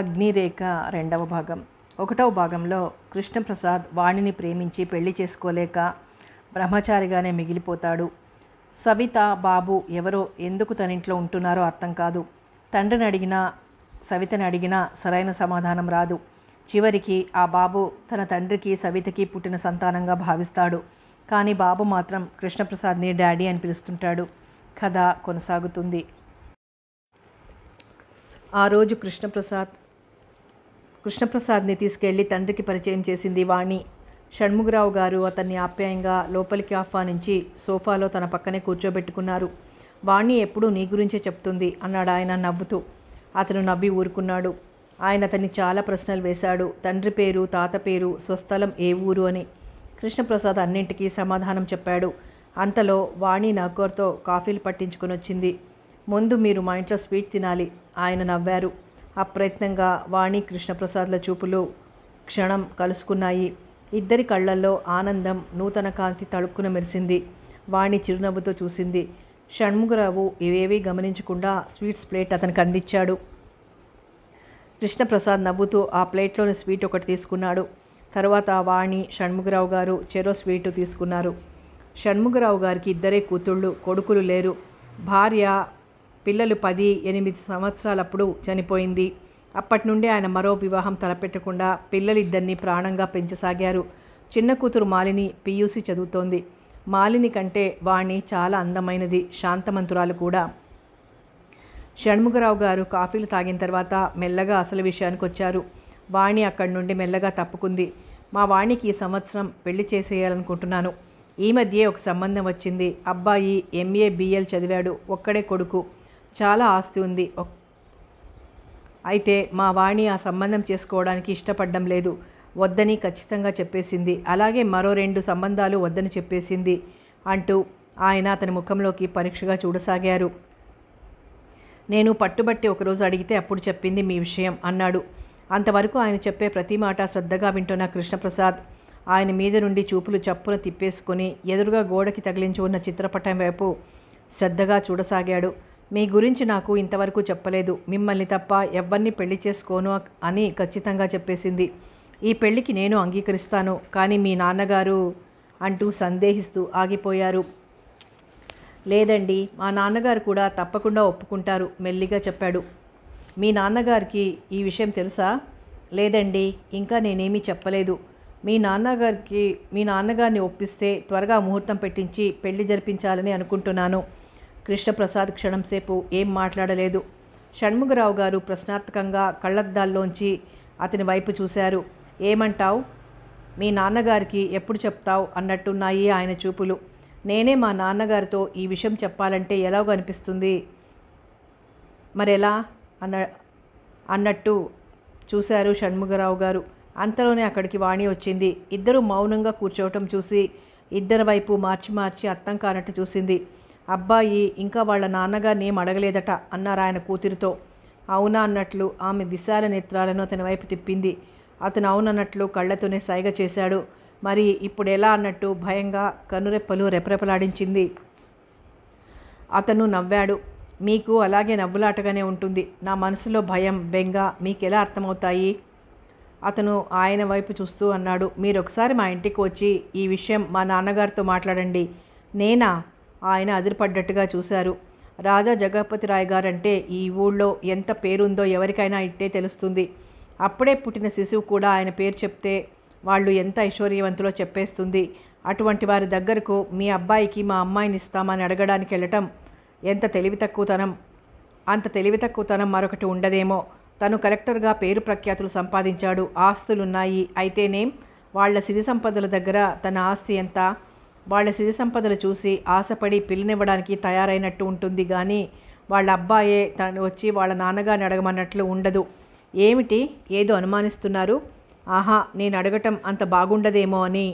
అగ్నిరేఖ రెండవ భాగం ఒకటవ భాగంలో కృష్ణప్రసాద్ వాణిని ప్రేమించి పెళ్లి చేసుకోలేక బ్రహ్మచారిగానే మిగిలిపోతాడు సవిత బాబు ఎవరో ఎందుకు తనింట్లో ఉంటున్నారో అర్థం కాదు తండ్రిని అడిగినా సవితని అడిగినా సరైన సమాధానం రాదు చివరికి ఆ బాబు తన తండ్రికి సవితకి పుట్టిన సంతానంగా భావిస్తాడు కానీ బాబు మాత్రం కృష్ణప్రసాద్ని డాడీ అని పిలుస్తుంటాడు కథ కొనసాగుతుంది ఆ రోజు కృష్ణప్రసాద్ కృష్ణప్రసాద్ని తీసుకెళ్లి తండ్రికి పరిచయం చేసింది వాణి షణ్ముగరావు గారు అతన్ని ఆప్యాయంగా లోపలికి ఆహ్వానించి సోఫాలో తన పక్కనే కూర్చోబెట్టుకున్నారు వాణి ఎప్పుడూ నీ గురించే చెప్తుంది అన్నాడు ఆయన నవ్వుతూ అతను నవ్వి ఊరుకున్నాడు ఆయన అతన్ని చాలా ప్రశ్నలు వేశాడు తండ్రి పేరు తాత పేరు స్వస్థలం ఏ ఊరు అని కృష్ణప్రసాద్ అన్నింటికీ సమాధానం చెప్పాడు అంతలో వాణి నాకోర్తో కాఫీలు పట్టించుకుని వచ్చింది ముందు మీరు మా ఇంట్లో స్వీట్ తినాలి ఆయన నవ్వారు అప్రయత్నంగా వాణి కృష్ణప్రసాద్ల చూపులు క్షణం కలుసుకున్నాయి ఇద్దరి కళ్ళల్లో ఆనందం నూతన కాంతి తడుక్కున మెరిసింది వాణి చిరునవ్వుతో చూసింది షణ్ముగరావు ఇవేవీ గమనించకుండా స్వీట్స్ ప్లేట్ అతనికి అందించాడు కృష్ణప్రసాద్ నవ్వుతూ ఆ ప్లేట్లోని స్వీట్ ఒకటి తీసుకున్నాడు తర్వాత వాణి షణ్ముగరావు గారు చెరో స్వీటు తీసుకున్నారు షణ్ముగరావు గారికి ఇద్దరే కూతుళ్ళు కొడుకులు లేరు భార్య పిల్లలు పది ఎనిమిది సంవత్సరాలప్పుడు చనిపోయింది అప్పటి నుండి ఆయన మరో వివాహం తలపెట్టకుండా పిల్లలిద్దరినీ ప్రాణంగా పెంచసాగారు చిన్న కూతురు మాలిని పియూసి చదువుతోంది మాలిని కంటే వాణి చాలా అందమైనది శాంతమంతురాలు కూడా షణ్ముఖరావు గారు కాఫీలు తాగిన తర్వాత మెల్లగా అసలు విషయానికి వచ్చారు వాణి అక్కడి నుండి మెల్లగా తప్పుకుంది మా వాణికి ఈ సంవత్సరం పెళ్లి చేసేయాలనుకుంటున్నాను ఈ మధ్యే ఒక సంబంధం వచ్చింది అబ్బాయి ఎంఏ బిఎల్ చదివాడు ఒక్కడే కొడుకు చాలా ఆస్తి ఉంది అయితే మా వాణి ఆ సంబంధం చేసుకోవడానికి ఇష్టపడడం లేదు వద్దని ఖచ్చితంగా చెప్పేసింది అలాగే మరో రెండు సంబంధాలు వద్దని చెప్పేసింది అంటూ ఆయన అతని ముఖంలోకి పరీక్షగా చూడసాగారు నేను పట్టుబట్టి ఒకరోజు అడిగితే అప్పుడు చెప్పింది మీ విషయం అన్నాడు అంతవరకు ఆయన చెప్పే ప్రతి మాట శ్రద్ధగా వింటున్న కృష్ణప్రసాద్ ఆయన మీద నుండి చూపులు చప్పున తిప్పేసుకొని ఎదురుగా గోడకి తగిలించి ఉన్న చిత్రపటం వైపు శ్రద్ధగా చూడసాగాడు మీ గురించి నాకు ఇంతవరకు చెప్పలేదు మిమ్మల్ని తప్ప ఎవరిని పెళ్లి చేసుకోను అని ఖచ్చితంగా చెప్పేసింది ఈ పెళ్లికి నేను అంగీకరిస్తాను కానీ మీ నాన్నగారు అంటూ సందేహిస్తూ ఆగిపోయారు లేదండి మా నాన్నగారు కూడా తప్పకుండా ఒప్పుకుంటారు మెల్లిగా చెప్పాడు మీ నాన్నగారికి ఈ విషయం తెలుసా లేదండి ఇంకా నేనేమీ చెప్పలేదు మీ నాన్నగారికి మీ నాన్నగారిని ఒప్పిస్తే త్వరగా ముహూర్తం పెట్టించి పెళ్లి జరిపించాలని అనుకుంటున్నాను కృష్ణప్రసాద్ క్షణంసేపు ఏం మాట్లాడలేదు షణ్ముగరావు గారు ప్రశ్నార్థకంగా కళ్ళద్దాల్లోంచి అతని వైపు చూశారు ఏమంటావు మీ నాన్నగారికి ఎప్పుడు చెప్తావు అన్నట్టున్నాయి ఆయన చూపులు నేనే మా నాన్నగారితో ఈ విషయం చెప్పాలంటే ఎలాగో అనిపిస్తుంది మరెలా అన్న అన్నట్టు చూశారు షణ్ముగరావు గారు అంతలోనే అక్కడికి వాణి వచ్చింది ఇద్దరు మౌనంగా కూర్చోవటం చూసి ఇద్దరి వైపు మార్చి మార్చి అర్థం కానట్టు చూసింది అబ్బాయి ఇంకా వాళ్ళ ఏం అడగలేదట అన్నారు ఆయన కూతురితో అవునా అన్నట్లు ఆమె విశాల నేత్రాలను అతని వైపు తిప్పింది అతను అవునన్నట్లు కళ్ళతోనే సైగ చేశాడు మరి ఇప్పుడు ఎలా అన్నట్టు భయంగా కనురెప్పలు రెపరెపలాడించింది అతను నవ్వాడు మీకు అలాగే నవ్వులాటగానే ఉంటుంది నా మనసులో భయం బెంగ మీకెలా అర్థమవుతాయి అతను ఆయన వైపు చూస్తూ అన్నాడు మీరు ఒకసారి మా ఇంటికి వచ్చి ఈ విషయం మా నాన్నగారితో మాట్లాడండి నేనా ఆయన అదిరిపడ్డట్టుగా చూశారు రాజా జగపతి రాయ్ గారంటే ఈ ఊళ్ళో ఎంత పేరుందో ఎవరికైనా ఇట్టే తెలుస్తుంది అప్పుడే పుట్టిన శిశువు కూడా ఆయన పేరు చెప్తే వాళ్ళు ఎంత ఐశ్వర్యవంతులో చెప్పేస్తుంది అటువంటి వారి దగ్గరకు మీ అబ్బాయికి మా అమ్మాయిని ఇస్తామని అడగడానికి వెళ్ళటం ఎంత తెలివి తక్కువతనం అంత తెలివి తక్కువతనం మరొకటి ఉండదేమో తను కలెక్టర్గా పేరు ప్రఖ్యాతులు సంపాదించాడు ఆస్తులున్నాయి అయితేనేం వాళ్ళ సిరి సంపదల దగ్గర తన ఆస్తి ఎంత వాళ్ళ సిరి సంపదలు చూసి ఆశపడి పిల్లనివ్వడానికి తయారైనట్టు ఉంటుంది కానీ వాళ్ళ అబ్బాయే తను వచ్చి వాళ్ళ నాన్నగారిని అడగమన్నట్లు ఉండదు ఏమిటి ఏదో అనుమానిస్తున్నారు ఆహా నేను అడగటం అంత బాగుండదేమో అని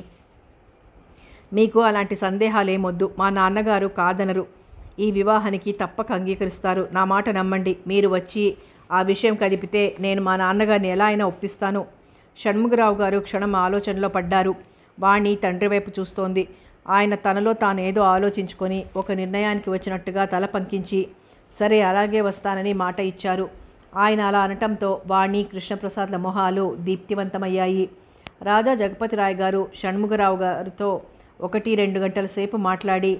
మీకు అలాంటి సందేహాలేమొద్దు మా నాన్నగారు కాదనరు ఈ వివాహానికి తప్పక అంగీకరిస్తారు నా మాట నమ్మండి మీరు వచ్చి ఆ విషయం కదిపితే నేను మా నాన్నగారిని ఎలా అయినా ఒప్పిస్తాను షణ్ముగరావు గారు క్షణం ఆలోచనలో పడ్డారు వాణి తండ్రి వైపు చూస్తోంది ఆయన తనలో తానేదో ఆలోచించుకొని ఒక నిర్ణయానికి వచ్చినట్టుగా తల పంకించి సరే అలాగే వస్తానని మాట ఇచ్చారు ఆయన అలా అనటంతో వాణి కృష్ణప్రసాద్ల మొహాలు దీప్తివంతమయ్యాయి రాజా జగపతిరాయ్ గారు షణ్ముగరావు గారితో ఒకటి రెండు గంటల సేపు మాట్లాడి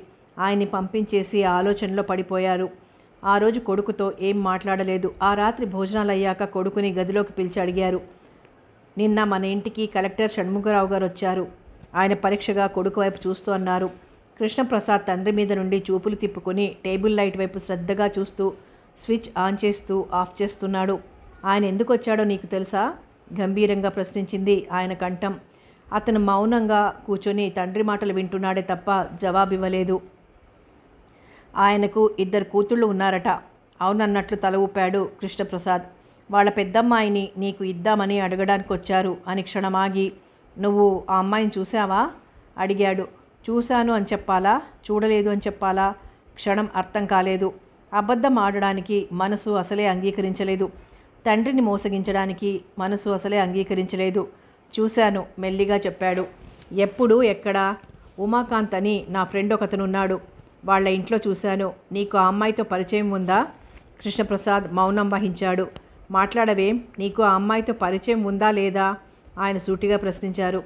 ఆయన్ని పంపించేసి ఆలోచనలో పడిపోయారు ఆ రోజు కొడుకుతో ఏం మాట్లాడలేదు ఆ రాత్రి భోజనాలు అయ్యాక కొడుకుని గదిలోకి పిలిచి అడిగారు నిన్న మన ఇంటికి కలెక్టర్ షణ్ముగరావు గారు వచ్చారు ఆయన పరీక్షగా కొడుకు వైపు చూస్తూ అన్నారు కృష్ణప్రసాద్ తండ్రి మీద నుండి చూపులు తిప్పుకొని టేబుల్ లైట్ వైపు శ్రద్ధగా చూస్తూ స్విచ్ ఆన్ చేస్తూ ఆఫ్ చేస్తున్నాడు ఆయన ఎందుకు వచ్చాడో నీకు తెలుసా గంభీరంగా ప్రశ్నించింది ఆయన కంఠం అతను మౌనంగా కూర్చొని తండ్రి మాటలు వింటున్నాడే తప్ప జవాబివ్వలేదు ఆయనకు ఇద్దరు కూతుళ్ళు ఉన్నారట అవునన్నట్లు తల ఊపాడు కృష్ణప్రసాద్ వాళ్ళ పెద్దమ్మాయిని నీకు ఇద్దామని అడగడానికి వచ్చారు అని క్షణమాగి నువ్వు ఆ అమ్మాయిని చూసావా అడిగాడు చూశాను అని చెప్పాలా చూడలేదు అని చెప్పాలా క్షణం అర్థం కాలేదు అబద్ధం ఆడడానికి మనసు అసలే అంగీకరించలేదు తండ్రిని మోసగించడానికి మనసు అసలే అంగీకరించలేదు చూశాను మెల్లిగా చెప్పాడు ఎప్పుడు ఎక్కడ ఉమాకాంత్ అని నా ఫ్రెండ్ ఒకతనున్నాడు వాళ్ళ ఇంట్లో చూశాను నీకు ఆ అమ్మాయితో పరిచయం ఉందా కృష్ణప్రసాద్ మౌనం వహించాడు మాట్లాడవేం నీకు ఆ అమ్మాయితో పరిచయం ఉందా లేదా ఆయన సూటిగా ప్రశ్నించారు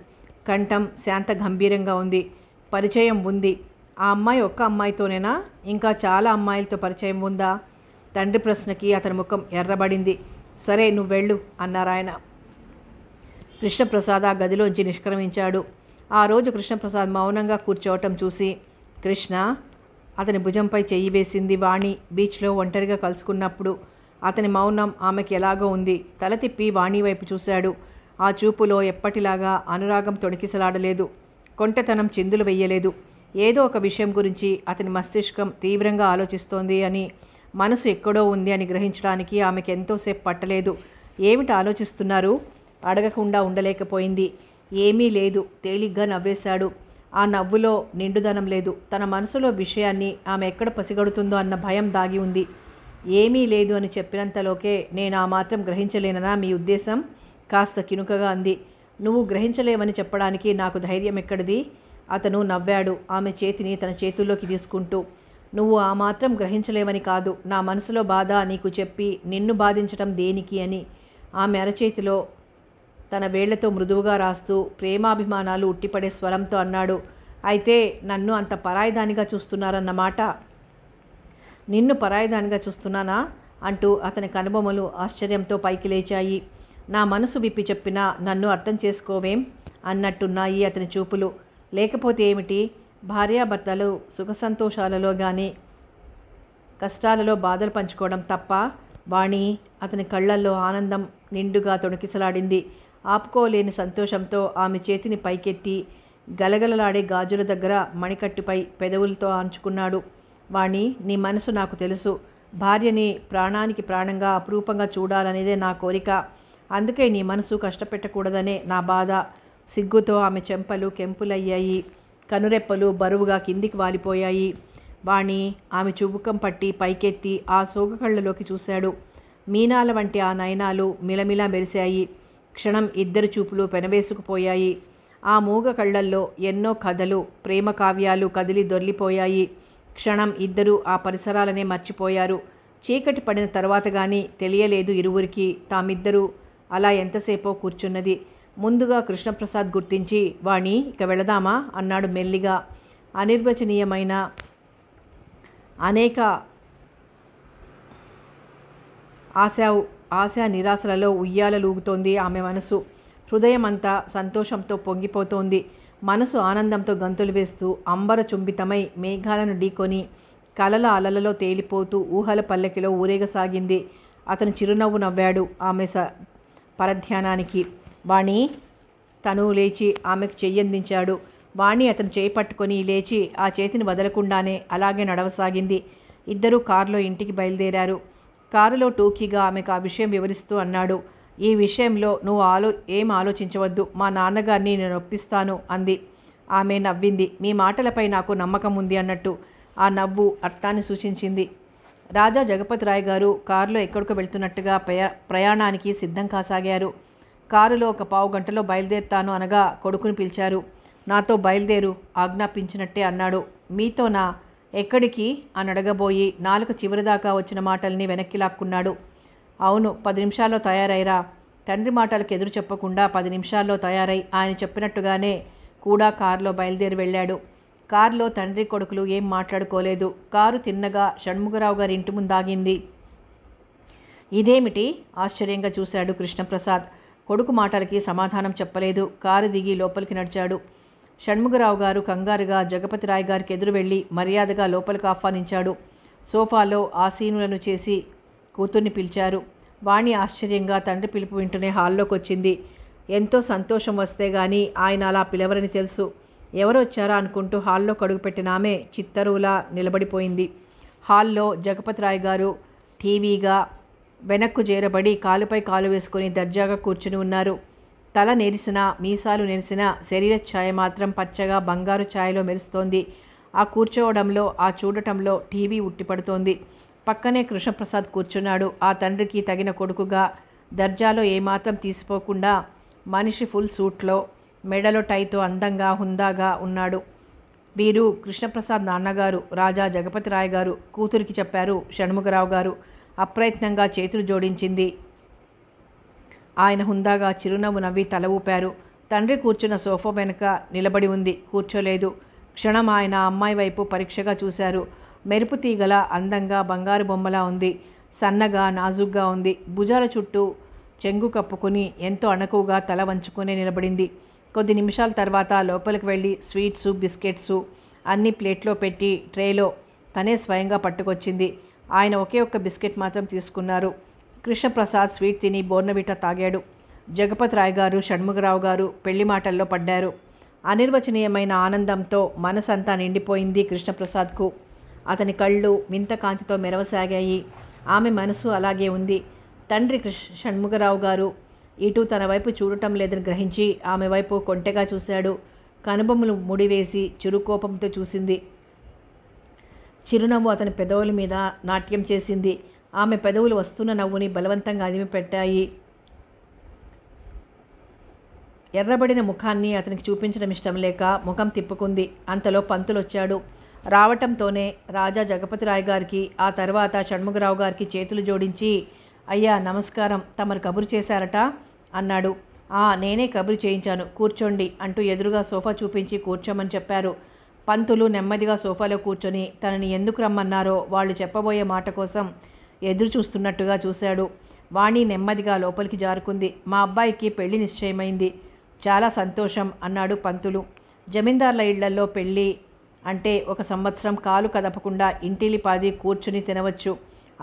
కంఠం శాంత గంభీరంగా ఉంది పరిచయం ఉంది ఆ అమ్మాయి ఒక్క అమ్మాయితోనేనా ఇంకా చాలా అమ్మాయిలతో పరిచయం ఉందా తండ్రి ప్రశ్నకి అతని ముఖం ఎర్రబడింది సరే నువ్వు వెళ్ళు అన్నారాయన కృష్ణప్రసాద్ ఆ గదిలోంచి నిష్క్రమించాడు ఆ రోజు కృష్ణప్రసాద్ మౌనంగా కూర్చోవటం చూసి కృష్ణ అతని భుజంపై చెయ్యి వేసింది వాణి బీచ్లో ఒంటరిగా కలుసుకున్నప్పుడు అతని మౌనం ఆమెకి ఎలాగో ఉంది తల తిప్పి వాణి వైపు చూశాడు ఆ చూపులో ఎప్పటిలాగా అనురాగం తొణికిసలాడలేదు కొంటెతనం చిందులు వెయ్యలేదు ఏదో ఒక విషయం గురించి అతని మస్తిష్కం తీవ్రంగా ఆలోచిస్తోంది అని మనసు ఎక్కడో ఉంది అని గ్రహించడానికి ఆమెకు ఎంతోసేపు పట్టలేదు ఏమిటి ఆలోచిస్తున్నారు అడగకుండా ఉండలేకపోయింది ఏమీ లేదు తేలిగ్గా నవ్వేశాడు ఆ నవ్వులో నిండుదనం లేదు తన మనసులో విషయాన్ని ఆమె ఎక్కడ పసిగడుతుందో అన్న భయం దాగి ఉంది ఏమీ లేదు అని చెప్పినంతలోకే నేను ఆ మాత్రం గ్రహించలేననా మీ ఉద్దేశం కాస్త కినుకగా అంది నువ్వు గ్రహించలేమని చెప్పడానికి నాకు ధైర్యం ఎక్కడిది అతను నవ్వాడు ఆమె చేతిని తన చేతుల్లోకి తీసుకుంటూ నువ్వు ఆ మాత్రం గ్రహించలేవని కాదు నా మనసులో బాధ నీకు చెప్పి నిన్ను బాధించటం దేనికి అని ఆమె అరచేతిలో తన వేళ్లతో మృదువుగా రాస్తూ ప్రేమాభిమానాలు ఉట్టిపడే స్వరంతో అన్నాడు అయితే నన్ను అంత పరాయిదానిగా చూస్తున్నారన్నమాట నిన్ను పరాయిదానిగా చూస్తున్నానా అంటూ అతని కనుబొమలు ఆశ్చర్యంతో పైకి లేచాయి నా మనసు విప్పి చెప్పినా నన్ను అర్థం చేసుకోవేం అన్నట్టున్నాయి అతని చూపులు లేకపోతే ఏమిటి భార్యాభర్తలు సుఖ సంతోషాలలో కానీ కష్టాలలో బాధలు పంచుకోవడం తప్ప వాణి అతని కళ్ళల్లో ఆనందం నిండుగా తొణికిసలాడింది ఆపుకోలేని సంతోషంతో ఆమె చేతిని పైకెత్తి గలగలలాడే గాజుల దగ్గర మణికట్టుపై పెదవులతో ఆంచుకున్నాడు వాణి నీ మనసు నాకు తెలుసు భార్యని ప్రాణానికి ప్రాణంగా అపురూపంగా చూడాలనేదే నా కోరిక అందుకే నీ మనసు కష్టపెట్టకూడదనే నా బాధ సిగ్గుతో ఆమె చెంపలు కెంపులయ్యాయి కనురెప్పలు బరువుగా కిందికి వాలిపోయాయి వాణి ఆమె చుబుకం పట్టి పైకెత్తి ఆ సోగకళ్ళలోకి చూశాడు మీనాల వంటి ఆ నయనాలు మిలమిలా మెరిశాయి క్షణం ఇద్దరు చూపులు పెనవేసుకుపోయాయి ఆ మూగ కళ్ళల్లో ఎన్నో కథలు ప్రేమ కావ్యాలు కదిలి దొర్లిపోయాయి క్షణం ఇద్దరూ ఆ పరిసరాలనే మర్చిపోయారు చీకటి పడిన తర్వాత కానీ తెలియలేదు ఇరువురికి తామిద్దరూ అలా ఎంతసేపో కూర్చున్నది ముందుగా కృష్ణప్రసాద్ గుర్తించి వాణి ఇక వెళదామా అన్నాడు మెల్లిగా అనిర్వచనీయమైన అనేక ఆశా ఆశా నిరాశలలో ఉయ్యాలలూగుతోంది ఆమె మనసు హృదయం అంతా సంతోషంతో పొంగిపోతోంది మనసు ఆనందంతో గంతులు వేస్తూ అంబర చుంబితమై మేఘాలను ఢీకొని కలల అలలలో తేలిపోతూ ఊహల పల్లకిలో ఊరేగసాగింది అతను చిరునవ్వు నవ్వాడు ఆమె స పరధ్యానానికి వాణి తను లేచి ఆమెకు చెయ్యందించాడు వాణి అతను చేయి పట్టుకొని లేచి ఆ చేతిని వదలకుండానే అలాగే నడవసాగింది ఇద్దరూ కారులో ఇంటికి బయలుదేరారు కారులో టూకీగా ఆమెకు ఆ విషయం వివరిస్తూ అన్నాడు ఈ విషయంలో నువ్వు ఆలో ఏం ఆలోచించవద్దు మా నాన్నగారిని నేను ఒప్పిస్తాను అంది ఆమె నవ్వింది మీ మాటలపై నాకు నమ్మకం ఉంది అన్నట్టు ఆ నవ్వు అర్థాన్ని సూచించింది రాజా జగపతిరాయ్ గారు కారులో ఎక్కడికో వెళ్తున్నట్టుగా ప్రయాణానికి సిద్ధం కాసాగారు కారులో ఒక పావు గంటలో బయలుదేరుతాను అనగా కొడుకుని పిలిచారు నాతో బయలుదేరు ఆజ్ఞాపించినట్టే అన్నాడు మీతో నా ఎక్కడికి అని అడగబోయి నాలుక చివరిదాకా వచ్చిన మాటల్ని వెనక్కి లాక్కున్నాడు అవును పది నిమిషాల్లో తయారైరా తండ్రి మాటలకు ఎదురు చెప్పకుండా పది నిమిషాల్లో తయారై ఆయన చెప్పినట్టుగానే కూడా కారులో బయలుదేరి వెళ్ళాడు కారులో తండ్రి కొడుకులు ఏం మాట్లాడుకోలేదు కారు తిన్నగా షణ్ముఖరావు గారి ఇంటి ముందాగింది ఇదేమిటి ఆశ్చర్యంగా చూశాడు కృష్ణప్రసాద్ కొడుకు మాటలకి సమాధానం చెప్పలేదు కారు దిగి లోపలికి నడిచాడు షణ్ముఖరావు గారు కంగారుగా జగపతి రాయ్ గారికి ఎదురు వెళ్ళి మర్యాదగా లోపలికి ఆహ్వానించాడు సోఫాలో ఆసీనులను చేసి కూతుర్ని పిలిచారు వాణి ఆశ్చర్యంగా తండ్రి పిలుపు వింటూనే హాల్లోకి వచ్చింది ఎంతో సంతోషం వస్తే గాని ఆయన అలా పిలవరని తెలుసు ఎవరు వచ్చారా అనుకుంటూ హాల్లో కడుగు పెట్టిన ఆమె చిత్తరువులా నిలబడిపోయింది హాల్లో జగపతిరాయ్ గారు టీవీగా వెనక్కు చేరబడి కాలుపై కాలు వేసుకుని దర్జాగా కూర్చుని ఉన్నారు తల నెరిసిన మీసాలు నెరిసిన శరీర ఛాయ మాత్రం పచ్చగా బంగారు ఛాయలో మెరుస్తోంది ఆ కూర్చోవడంలో ఆ చూడటంలో టీవీ ఉట్టిపడుతోంది పక్కనే కృష్ణప్రసాద్ కూర్చున్నాడు ఆ తండ్రికి తగిన కొడుకుగా దర్జాలో ఏమాత్రం తీసిపోకుండా మనిషి ఫుల్ సూట్లో మెడలో టైతో అందంగా హుందాగా ఉన్నాడు వీరు కృష్ణప్రసాద్ నాన్నగారు రాజా జగపతి రాయ్ గారు కూతురికి చెప్పారు షణ్ముఖరావు గారు అప్రయత్నంగా చేతులు జోడించింది ఆయన హుందాగా చిరునవ్వు నవ్వి తల ఊపారు తండ్రి కూర్చున్న సోఫా వెనుక నిలబడి ఉంది కూర్చోలేదు క్షణం ఆయన అమ్మాయి వైపు పరీక్షగా చూశారు మెరుపు తీగల అందంగా బంగారు బొమ్మలా ఉంది సన్నగా నాజుగ్గా ఉంది భుజాల చుట్టూ చెంగు కప్పుకొని ఎంతో అణకువుగా తల వంచుకునే నిలబడింది కొద్ది నిమిషాల తర్వాత లోపలికి వెళ్ళి స్వీట్సు బిస్కెట్సు అన్ని ప్లేట్లో పెట్టి ట్రేలో తనే స్వయంగా పట్టుకొచ్చింది ఆయన ఒకే ఒక్క బిస్కెట్ మాత్రం తీసుకున్నారు కృష్ణప్రసాద్ స్వీట్ తిని బోర్నబిట్ట తాగాడు రాయ్ గారు షణ్ముఖరావు గారు పెళ్లి మాటల్లో పడ్డారు అనిర్వచనీయమైన ఆనందంతో మనసంతా నిండిపోయింది కృష్ణప్రసాద్కు అతని కళ్ళు వింత కాంతితో మెరవసాగాయి ఆమె మనసు అలాగే ఉంది తండ్రి కృష్ణ షణ్ముఖరావు గారు ఇటు తన వైపు చూడటం లేదని గ్రహించి ఆమె వైపు కొంటెగా చూశాడు కనుబొమ్మలు ముడివేసి చిరుకోపంతో చూసింది చిరునవ్వు అతని పెదవుల మీద నాట్యం చేసింది ఆమె పెదవులు వస్తున్న నవ్వుని బలవంతంగా అదిమిపెట్టాయి ఎర్రబడిన ముఖాన్ని అతనికి చూపించడం ఇష్టం లేక ముఖం తిప్పుకుంది అంతలో పంతులొచ్చాడు రావటంతోనే రాజా జగపతిరాయ్ గారికి ఆ తర్వాత షణ్ముగరావు గారికి చేతులు జోడించి అయ్యా నమస్కారం తమరు కబురు చేశారట అన్నాడు ఆ నేనే కబురు చేయించాను కూర్చోండి అంటూ ఎదురుగా సోఫా చూపించి కూర్చోమని చెప్పారు పంతులు నెమ్మదిగా సోఫాలో కూర్చొని తనని ఎందుకు రమ్మన్నారో వాళ్ళు చెప్పబోయే మాట కోసం ఎదురు చూస్తున్నట్టుగా చూశాడు వాణి నెమ్మదిగా లోపలికి జారుకుంది మా అబ్బాయికి పెళ్లి నిశ్చయమైంది చాలా సంతోషం అన్నాడు పంతులు జమీందార్ల ఇళ్లలో పెళ్ళి అంటే ఒక సంవత్సరం కాలు కదపకుండా ఇంటిలిపాది కూర్చుని తినవచ్చు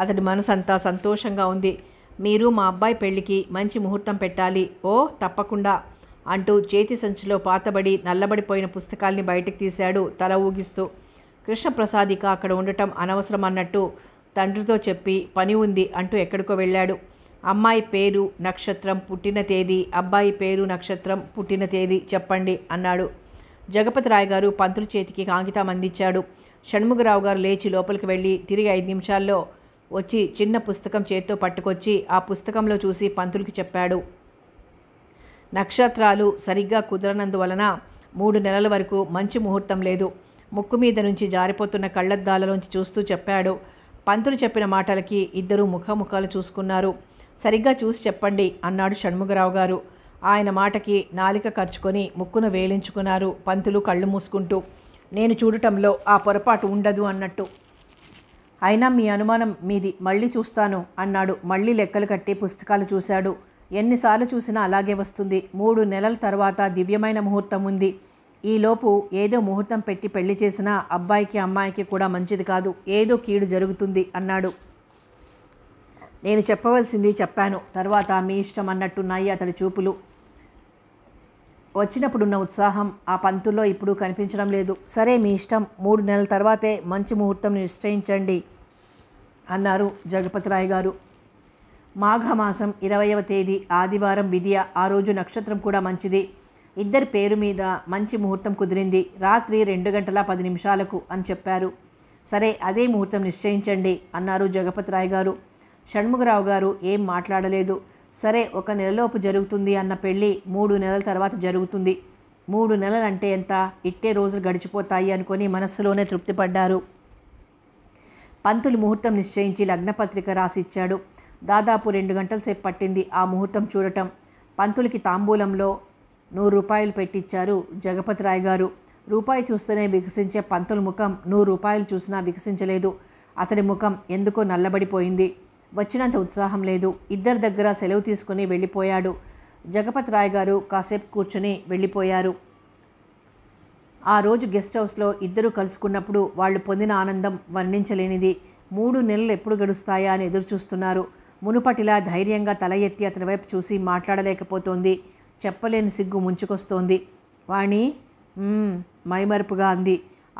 అతడి అంతా సంతోషంగా ఉంది మీరు మా అబ్బాయి పెళ్లికి మంచి ముహూర్తం పెట్టాలి ఓ తప్పకుండా అంటూ చేతి సంచిలో పాతబడి నల్లబడిపోయిన పుస్తకాల్ని బయటకు తీశాడు తల ఊగిస్తూ కృష్ణప్రసాద్ ఇక అక్కడ ఉండటం అనవసరం అన్నట్టు తండ్రితో చెప్పి పని ఉంది అంటూ ఎక్కడికో వెళ్ళాడు అమ్మాయి పేరు నక్షత్రం పుట్టిన తేదీ అబ్బాయి పేరు నక్షత్రం పుట్టిన తేదీ చెప్పండి అన్నాడు జగపతిరాయ్ గారు పంతులు చేతికి కాగితం అందించాడు షణ్ముగరావు గారు లేచి లోపలికి వెళ్ళి తిరిగి ఐదు నిమిషాల్లో వచ్చి చిన్న పుస్తకం చేత్తో పట్టుకొచ్చి ఆ పుస్తకంలో చూసి పంతులకి చెప్పాడు నక్షత్రాలు సరిగ్గా కుదరనందువలన మూడు నెలల వరకు మంచి ముహూర్తం లేదు ముక్కు మీద నుంచి జారిపోతున్న కళ్ళద్దాలలోంచి చూస్తూ చెప్పాడు పంతులు చెప్పిన మాటలకి ఇద్దరు ముఖాముఖాలు చూసుకున్నారు సరిగ్గా చూసి చెప్పండి అన్నాడు షణ్ముగరావు గారు ఆయన మాటకి నాలిక ఖర్చుకొని ముక్కును వేలించుకున్నారు పంతులు కళ్ళు మూసుకుంటూ నేను చూడటంలో ఆ పొరపాటు ఉండదు అన్నట్టు అయినా మీ అనుమానం మీది మళ్ళీ చూస్తాను అన్నాడు మళ్ళీ లెక్కలు కట్టి పుస్తకాలు చూశాడు ఎన్నిసార్లు చూసినా అలాగే వస్తుంది మూడు నెలల తర్వాత దివ్యమైన ముహూర్తం ఉంది ఈలోపు ఏదో ముహూర్తం పెట్టి పెళ్లి చేసినా అబ్బాయికి అమ్మాయికి కూడా మంచిది కాదు ఏదో కీడు జరుగుతుంది అన్నాడు నేను చెప్పవలసింది చెప్పాను తర్వాత మీ ఇష్టం అన్నట్టున్నాయి అతడి చూపులు వచ్చినప్పుడున్న ఉత్సాహం ఆ పంతుల్లో ఇప్పుడు కనిపించడం లేదు సరే మీ ఇష్టం మూడు నెలల తర్వాతే మంచి ముహూర్తం నిశ్చయించండి అన్నారు జగపతిరాయ్ గారు మాఘమాసం ఇరవైవ తేదీ ఆదివారం విద్య ఆ రోజు నక్షత్రం కూడా మంచిది ఇద్దరి పేరు మీద మంచి ముహూర్తం కుదిరింది రాత్రి రెండు గంటల పది నిమిషాలకు అని చెప్పారు సరే అదే ముహూర్తం నిశ్చయించండి అన్నారు జగపతిరాయ్ గారు షణ్ముగరావు గారు ఏం మాట్లాడలేదు సరే ఒక నెలలోపు జరుగుతుంది అన్న పెళ్ళి మూడు నెలల తర్వాత జరుగుతుంది మూడు నెలలు అంటే ఎంత ఇట్టే రోజులు గడిచిపోతాయి అనుకుని మనస్సులోనే తృప్తిపడ్డారు పంతులు ముహూర్తం నిశ్చయించి లగ్నపత్రిక రాసిచ్చాడు దాదాపు రెండు గంటల సేపు పట్టింది ఆ ముహూర్తం చూడటం పంతులకి తాంబూలంలో నూరు రూపాయలు పెట్టించారు జగపతిరాయ్ గారు రూపాయి చూస్తేనే వికసించే పంతుల ముఖం నూరు రూపాయలు చూసినా వికసించలేదు అతడి ముఖం ఎందుకో నల్లబడిపోయింది వచ్చినంత ఉత్సాహం లేదు ఇద్దరి దగ్గర సెలవు తీసుకుని వెళ్ళిపోయాడు జగపత్ రాయ్ గారు కాసేపు కూర్చుని వెళ్ళిపోయారు ఆ రోజు గెస్ట్ హౌస్లో ఇద్దరు కలుసుకున్నప్పుడు వాళ్ళు పొందిన ఆనందం వర్ణించలేనిది మూడు నెలలు ఎప్పుడు గడుస్తాయా అని ఎదురు చూస్తున్నారు మునుపటిలా ధైర్యంగా తల ఎత్తి అతని వైపు చూసి మాట్లాడలేకపోతోంది చెప్పలేని సిగ్గు ముంచుకొస్తోంది వాణి మైమరుపుగా అంది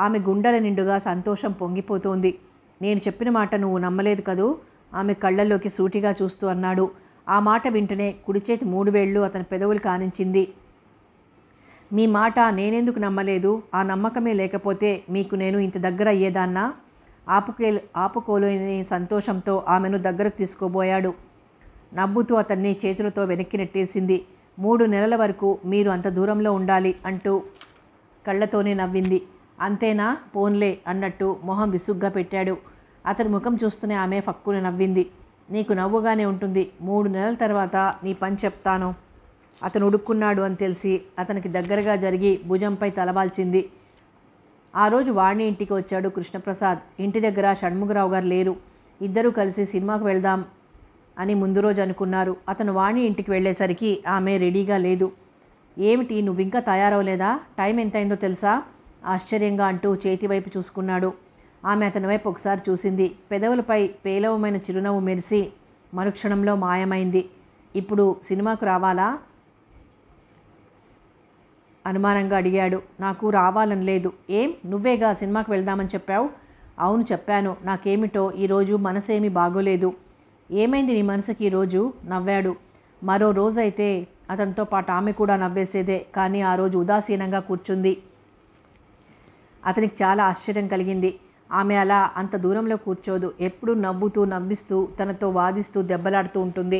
ఆమె గుండెల నిండుగా సంతోషం పొంగిపోతోంది నేను చెప్పిన మాట నువ్వు నమ్మలేదు కదూ ఆమె కళ్ళల్లోకి సూటిగా చూస్తూ అన్నాడు ఆ మాట వింటనే కుడిచేతి మూడు వేళ్ళు అతని పెదవులు కానించింది మీ మాట నేనెందుకు నమ్మలేదు ఆ నమ్మకమే లేకపోతే మీకు నేను ఇంత దగ్గర అయ్యేదాన్నా ఆపుకే ఆపుకోలేని సంతోషంతో ఆమెను దగ్గరకు తీసుకోబోయాడు నవ్వుతూ అతన్ని చేతులతో వెనక్కి నెట్టేసింది మూడు నెలల వరకు మీరు అంత దూరంలో ఉండాలి అంటూ కళ్ళతోనే నవ్వింది అంతేనా పోన్లే అన్నట్టు మొహం విసుగ్గా పెట్టాడు అతని ముఖం చూస్తూనే ఆమె ఫక్కున నవ్వింది నీకు నవ్వుగానే ఉంటుంది మూడు నెలల తర్వాత నీ పని చెప్తాను అతను ఉడుక్కున్నాడు అని తెలిసి అతనికి దగ్గరగా జరిగి భుజంపై తలవాల్చింది ఆ రోజు వాణి ఇంటికి వచ్చాడు కృష్ణప్రసాద్ ఇంటి దగ్గర షణ్ముఖరావు గారు లేరు ఇద్దరూ కలిసి సినిమాకు వెళ్దాం అని ముందు రోజు అనుకున్నారు అతను వాణి ఇంటికి వెళ్ళేసరికి ఆమె రెడీగా లేదు ఏమిటి నువ్వు ఇంకా తయారవలేదా టైం ఎంతైందో తెలుసా ఆశ్చర్యంగా అంటూ చేతి వైపు చూసుకున్నాడు ఆమె అతని వైపు ఒకసారి చూసింది పెదవులపై పేలవమైన చిరునవ్వు మెరిసి మరుక్షణంలో మాయమైంది ఇప్పుడు సినిమాకు రావాలా అనుమానంగా అడిగాడు నాకు రావాలని లేదు ఏం నువ్వేగా సినిమాకు వెళ్దామని చెప్పావు అవును చెప్పాను నాకేమిటో ఈరోజు మనసేమీ బాగోలేదు ఏమైంది నీ మనసుకి ఈరోజు నవ్వాడు మరో రోజైతే అతనితో పాటు ఆమె కూడా నవ్వేసేదే కానీ ఆ రోజు ఉదాసీనంగా కూర్చుంది అతనికి చాలా ఆశ్చర్యం కలిగింది ఆమె అలా అంత దూరంలో కూర్చోదు ఎప్పుడు నవ్వుతూ నవ్విస్తూ తనతో వాదిస్తూ దెబ్బలాడుతూ ఉంటుంది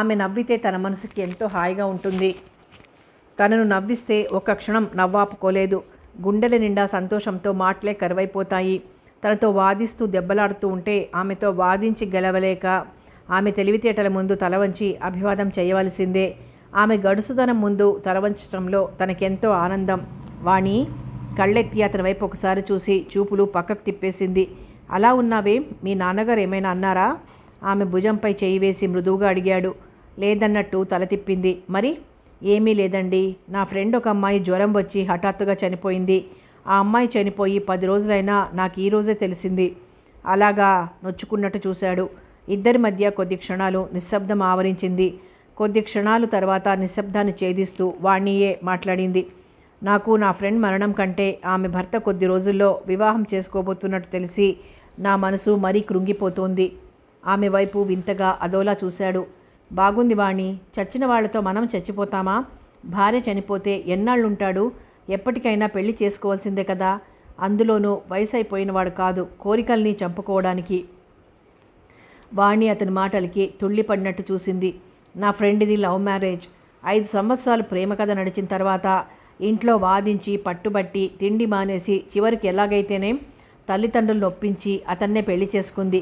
ఆమె నవ్వితే తన మనసుకి ఎంతో హాయిగా ఉంటుంది తనను నవ్విస్తే ఒక క్షణం నవ్వాపుకోలేదు గుండెల నిండా సంతోషంతో మాటలే కరువైపోతాయి తనతో వాదిస్తూ దెబ్బలాడుతూ ఉంటే ఆమెతో వాదించి గెలవలేక ఆమె తెలివితేటల ముందు తల వంచి అభివాదం చేయవలసిందే ఆమె గడుసుదనం ముందు తల వంచడంలో తనకెంతో ఆనందం వాణి కళ్ళెత్తి అతని వైపు ఒకసారి చూసి చూపులు పక్కకు తిప్పేసింది అలా ఉన్నావేం మీ నాన్నగారు ఏమైనా అన్నారా ఆమె భుజంపై చేయి వేసి మృదువుగా అడిగాడు లేదన్నట్టు తల తిప్పింది మరి ఏమీ లేదండి నా ఫ్రెండ్ ఒక అమ్మాయి జ్వరం వచ్చి హఠాత్తుగా చనిపోయింది ఆ అమ్మాయి చనిపోయి పది రోజులైనా నాకు ఈ రోజే తెలిసింది అలాగా నొచ్చుకున్నట్టు చూశాడు ఇద్దరి మధ్య కొద్ది క్షణాలు నిశ్శబ్దం ఆవరించింది కొద్ది క్షణాలు తర్వాత నిశ్శబ్దాన్ని ఛేదిస్తూ వాణ్ణియే మాట్లాడింది నాకు నా ఫ్రెండ్ మరణం కంటే ఆమె భర్త కొద్ది రోజుల్లో వివాహం చేసుకోబోతున్నట్టు తెలిసి నా మనసు మరీ కృంగిపోతోంది ఆమె వైపు వింతగా అదోలా చూశాడు బాగుంది వాణి చచ్చిన వాళ్లతో మనం చచ్చిపోతామా భార్య చనిపోతే ఎన్నాళ్ళుంటాడు ఎప్పటికైనా పెళ్లి చేసుకోవాల్సిందే కదా అందులోనూ వయసు అయిపోయినవాడు కాదు కోరికల్ని చంపుకోవడానికి వాణి అతని మాటలకి తుళ్ళిపడినట్టు చూసింది నా ఫ్రెండ్ది లవ్ మ్యారేజ్ ఐదు సంవత్సరాలు ప్రేమ కథ నడిచిన తర్వాత ఇంట్లో వాదించి పట్టుబట్టి తిండి మానేసి చివరికి ఎలాగైతేనే తల్లిదండ్రులను ఒప్పించి అతన్నే పెళ్లి చేసుకుంది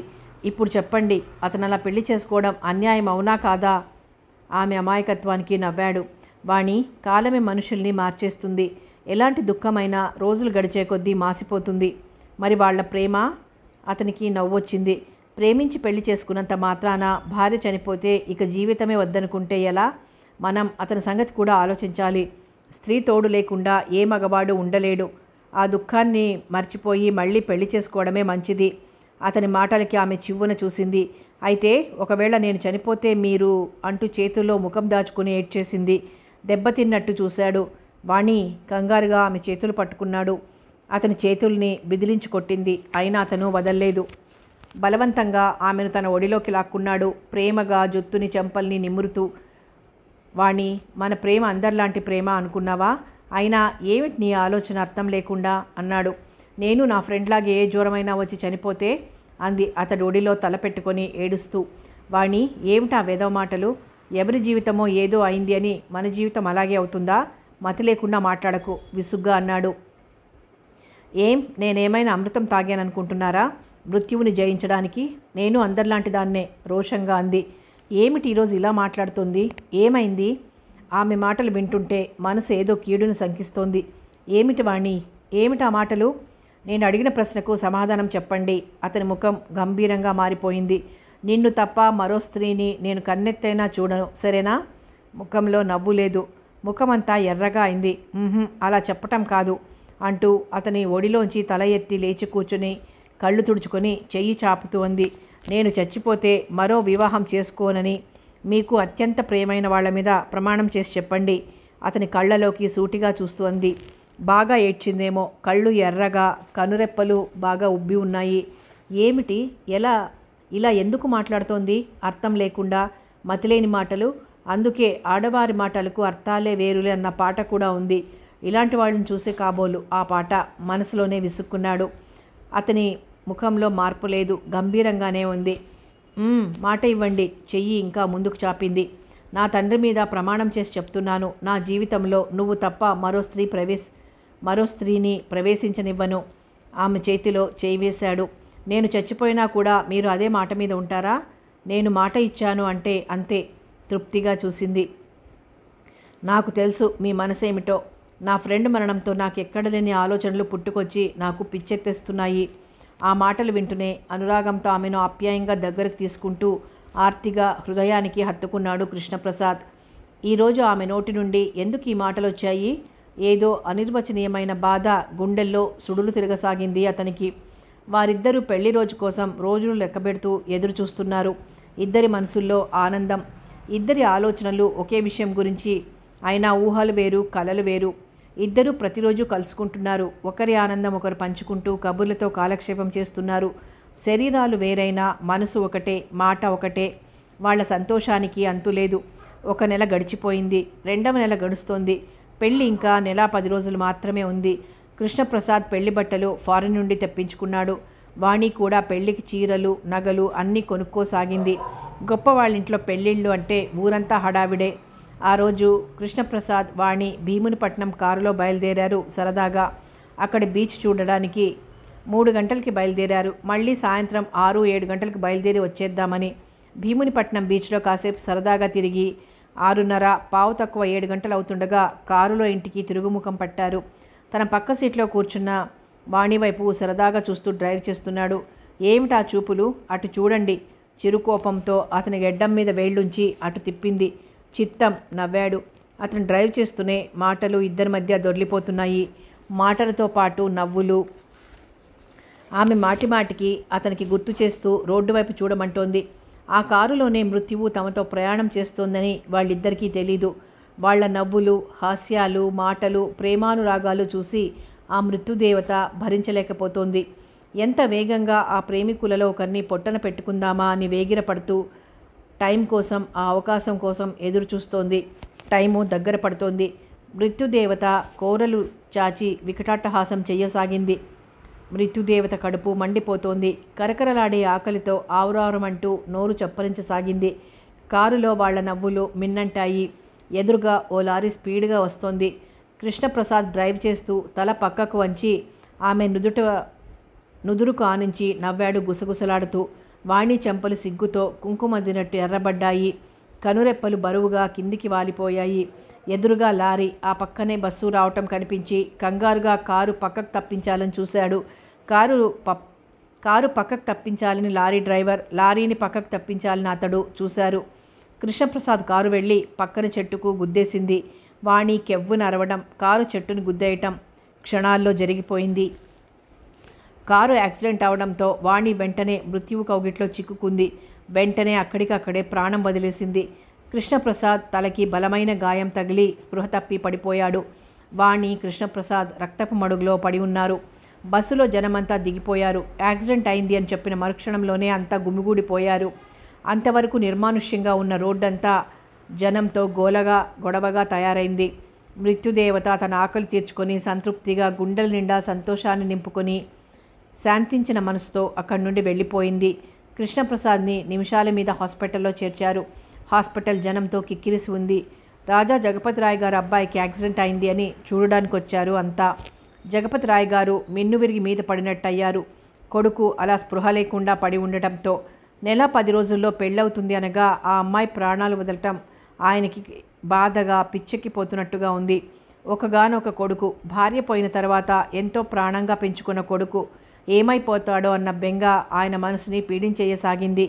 ఇప్పుడు చెప్పండి అతను అలా పెళ్లి చేసుకోవడం అన్యాయం అవునా కాదా ఆమె అమాయకత్వానికి నవ్వాడు వాణి కాలమే మనుషుల్ని మార్చేస్తుంది ఎలాంటి దుఃఖమైనా రోజులు గడిచే కొద్దీ మాసిపోతుంది మరి వాళ్ల ప్రేమ అతనికి నవ్వొచ్చింది ప్రేమించి పెళ్లి చేసుకున్నంత మాత్రాన భార్య చనిపోతే ఇక జీవితమే వద్దనుకుంటే ఎలా మనం అతని సంగతి కూడా ఆలోచించాలి స్త్రీ తోడు లేకుండా ఏ మగవాడు ఉండలేడు ఆ దుఃఖాన్ని మర్చిపోయి మళ్ళీ పెళ్లి చేసుకోవడమే మంచిది అతని మాటలకి ఆమె చివ్వున చూసింది అయితే ఒకవేళ నేను చనిపోతే మీరు అంటూ చేతుల్లో ముఖం దాచుకుని ఏడ్చేసింది దెబ్బతిన్నట్టు చూశాడు వాణి కంగారుగా ఆమె చేతులు పట్టుకున్నాడు అతని చేతుల్ని బిదిలించి కొట్టింది అయినా అతను వదల్లేదు బలవంతంగా ఆమెను తన ఒడిలోకి లాక్కున్నాడు ప్రేమగా జొత్తుని చెంపల్ని నిమురుతూ వాణి మన ప్రేమ అందరిలాంటి ప్రేమ అనుకున్నావా అయినా ఏమిటి నీ ఆలోచన అర్థం లేకుండా అన్నాడు నేను నా ఫ్రెండ్లాగే ఏ జ్వరమైనా వచ్చి చనిపోతే అంది అతడు ఒడిలో తలపెట్టుకొని ఏడుస్తూ వాణి ఏమిటా వేదవ మాటలు ఎవరి జీవితమో ఏదో అయింది అని మన జీవితం అలాగే అవుతుందా మతి లేకుండా మాట్లాడకు విసుగ్గా అన్నాడు ఏం నేనేమైనా అమృతం తాగాననుకుంటున్నారా మృత్యువుని జయించడానికి నేను అందరిలాంటి దాన్నే రోషంగా అంది ఏమిటి ఈరోజు ఇలా మాట్లాడుతోంది ఏమైంది ఆమె మాటలు వింటుంటే మనసు ఏదో కీడును శంకిస్తోంది ఏమిటి వాణి ఏమిటి ఆ మాటలు నేను అడిగిన ప్రశ్నకు సమాధానం చెప్పండి అతని ముఖం గంభీరంగా మారిపోయింది నిన్ను తప్ప మరో స్త్రీని నేను కన్నెత్తైనా చూడను సరేనా ముఖంలో నవ్వు లేదు ముఖమంతా ఎర్రగా అయింది అలా చెప్పటం కాదు అంటూ అతని ఒడిలోంచి తల ఎత్తి లేచి కూర్చుని కళ్ళు తుడుచుకొని చెయ్యి చాపుతూ ఉంది నేను చచ్చిపోతే మరో వివాహం చేసుకోనని మీకు అత్యంత ప్రియమైన వాళ్ల మీద ప్రమాణం చేసి చెప్పండి అతని కళ్ళలోకి సూటిగా చూస్తూ అంది బాగా ఏడ్చిందేమో కళ్ళు ఎర్రగా కనురెప్పలు బాగా ఉబ్బి ఉన్నాయి ఏమిటి ఎలా ఇలా ఎందుకు మాట్లాడుతోంది అర్థం లేకుండా మతిలేని మాటలు అందుకే ఆడవారి మాటలకు అర్థాలే వేరులే అన్న పాట కూడా ఉంది ఇలాంటి వాళ్ళని చూసే కాబోలు ఆ పాట మనసులోనే విసుక్కున్నాడు అతని ముఖంలో మార్పు లేదు గంభీరంగానే ఉంది మాట ఇవ్వండి చెయ్యి ఇంకా ముందుకు చాపింది నా తండ్రి మీద ప్రమాణం చేసి చెప్తున్నాను నా జీవితంలో నువ్వు తప్ప మరో స్త్రీ ప్రవేశ మరో స్త్రీని ప్రవేశించనివ్వను ఆమె చేతిలో చేయి వేశాడు నేను చచ్చిపోయినా కూడా మీరు అదే మాట మీద ఉంటారా నేను మాట ఇచ్చాను అంటే అంతే తృప్తిగా చూసింది నాకు తెలుసు మీ మనసేమిటో నా ఫ్రెండ్ మరణంతో నాకు ఎక్కడ లేని ఆలోచనలు పుట్టుకొచ్చి నాకు పిచ్చెత్తేస్తున్నాయి ఆ మాటలు వింటూనే అనురాగంతో ఆమెను ఆప్యాయంగా దగ్గరకు తీసుకుంటూ ఆర్తిగా హృదయానికి హత్తుకున్నాడు కృష్ణప్రసాద్ ఈరోజు ఆమె నోటి నుండి ఎందుకు ఈ మాటలు వచ్చాయి ఏదో అనిర్వచనీయమైన బాధ గుండెల్లో సుడులు తిరగసాగింది అతనికి వారిద్దరూ పెళ్లి రోజు కోసం రోజులు లెక్కబెడుతూ ఎదురు చూస్తున్నారు ఇద్దరి మనసుల్లో ఆనందం ఇద్దరి ఆలోచనలు ఒకే విషయం గురించి అయినా ఊహలు వేరు కలలు వేరు ఇద్దరూ ప్రతిరోజు కలుసుకుంటున్నారు ఒకరి ఆనందం ఒకరు పంచుకుంటూ కబుర్లతో కాలక్షేపం చేస్తున్నారు శరీరాలు వేరైనా మనసు ఒకటే మాట ఒకటే వాళ్ళ సంతోషానికి అంతులేదు ఒక నెల గడిచిపోయింది రెండవ నెల గడుస్తోంది పెళ్ళి ఇంకా నెల పది రోజులు మాత్రమే ఉంది కృష్ణప్రసాద్ పెళ్లి బట్టలు ఫారెన్ నుండి తెప్పించుకున్నాడు వాణి కూడా పెళ్లికి చీరలు నగలు అన్నీ కొనుక్కోసాగింది గొప్ప పెళ్ళిళ్ళు అంటే ఊరంతా హడావిడే ఆ రోజు కృష్ణప్రసాద్ వాణి భీమునిపట్నం కారులో బయలుదేరారు సరదాగా అక్కడి బీచ్ చూడడానికి మూడు గంటలకి బయలుదేరారు మళ్ళీ సాయంత్రం ఆరు ఏడు గంటలకు బయలుదేరి వచ్చేద్దామని భీమునిపట్నం బీచ్లో కాసేపు సరదాగా తిరిగి ఆరున్నర పావు తక్కువ ఏడు గంటలు అవుతుండగా కారులో ఇంటికి తిరుగుముఖం పట్టారు తన పక్క సీట్లో కూర్చున్న వాణి వైపు సరదాగా చూస్తూ డ్రైవ్ చేస్తున్నాడు ఏమిటా చూపులు అటు చూడండి చిరుకోపంతో అతని గెడ్డం మీద వేళ్ళుంచి అటు తిప్పింది చిత్తం నవ్వాడు అతను డ్రైవ్ చేస్తూనే మాటలు ఇద్దరి మధ్య దొర్లిపోతున్నాయి మాటలతో పాటు నవ్వులు ఆమె మాటిమాటికి అతనికి గుర్తు చేస్తూ రోడ్డు వైపు చూడమంటోంది ఆ కారులోనే మృత్యువు తమతో ప్రయాణం చేస్తోందని వాళ్ళిద్దరికీ తెలీదు వాళ్ల నవ్వులు హాస్యాలు మాటలు ప్రేమానురాగాలు చూసి ఆ మృత్యుదేవత భరించలేకపోతోంది ఎంత వేగంగా ఆ ప్రేమికులలో ఒకరిని పొట్టన పెట్టుకుందామా అని వేగిరపడుతూ టైం కోసం ఆ అవకాశం కోసం ఎదురు చూస్తోంది టైము దగ్గర పడుతోంది మృత్యుదేవత కోరలు చాచి వికటాట్టహాసం చెయ్యసాగింది మృత్యుదేవత కడుపు మండిపోతోంది కరకరలాడే ఆకలితో ఆవురావురమంటూ నోరు చప్పరించసాగింది కారులో వాళ్ల నవ్వులు మిన్నంటాయి ఎదురుగా ఓ లారీ స్పీడ్గా వస్తోంది కృష్ణప్రసాద్ డ్రైవ్ చేస్తూ తల పక్కకు వంచి ఆమె నుదుట నుదురు కానించి నవ్వాడు గుసగుసలాడుతూ వాణి చెంపలు సిగ్గుతో కుంకుమదినట్టు ఎర్రబడ్డాయి కనురెప్పలు బరువుగా కిందికి వాలిపోయాయి ఎదురుగా లారీ ఆ పక్కనే బస్సు రావటం కనిపించి కంగారుగా కారు పక్కకు తప్పించాలని చూశాడు కారు ప కారు పక్కకు తప్పించాలని లారీ డ్రైవర్ లారీని పక్కకు తప్పించాలని అతడు చూశారు కృష్ణప్రసాద్ కారు వెళ్ళి పక్కన చెట్టుకు గుద్దేసింది వాణి కెవ్వు నరవడం కారు చెట్టును గుద్దేయటం క్షణాల్లో జరిగిపోయింది కారు యాక్సిడెంట్ అవడంతో వాణి వెంటనే మృత్యువు కౌగిట్లో చిక్కుకుంది వెంటనే అక్కడికక్కడే ప్రాణం వదిలేసింది కృష్ణప్రసాద్ తలకి బలమైన గాయం తగిలి స్పృహ తప్పి పడిపోయాడు వాణి కృష్ణప్రసాద్ రక్తపు మడుగులో పడి ఉన్నారు బస్సులో జనమంతా దిగిపోయారు యాక్సిడెంట్ అయింది అని చెప్పిన మరుక్షణంలోనే అంతా గుమిగూడిపోయారు అంతవరకు నిర్మానుష్యంగా ఉన్న రోడ్డంతా జనంతో గోలగా గొడవగా తయారైంది మృత్యుదేవత తన ఆకలి తీర్చుకొని సంతృప్తిగా గుండెల నిండా సంతోషాన్ని నింపుకొని శాంతించిన మనసుతో అక్కడి నుండి వెళ్ళిపోయింది కృష్ణప్రసాద్ని నిమిషాల మీద హాస్పిటల్లో చేర్చారు హాస్పిటల్ జనంతో కిక్కిరిసి ఉంది రాజా జగపతి రాయ్ గారు అబ్బాయికి యాక్సిడెంట్ అయింది అని చూడడానికి వచ్చారు అంతా జగపతి రాయ్ గారు మిన్ను విరిగి మీద పడినట్టయ్యారు కొడుకు అలా స్పృహ లేకుండా పడి ఉండటంతో నెల పది రోజుల్లో పెళ్ళవుతుంది అనగా ఆ అమ్మాయి ప్రాణాలు వదలటం ఆయనకి బాధగా పిచ్చెక్కిపోతున్నట్టుగా ఉంది ఒకగానొక కొడుకు భార్య పోయిన తర్వాత ఎంతో ప్రాణంగా పెంచుకున్న కొడుకు ఏమైపోతాడో అన్న బెంగ ఆయన మనసుని పీడించేయసాగింది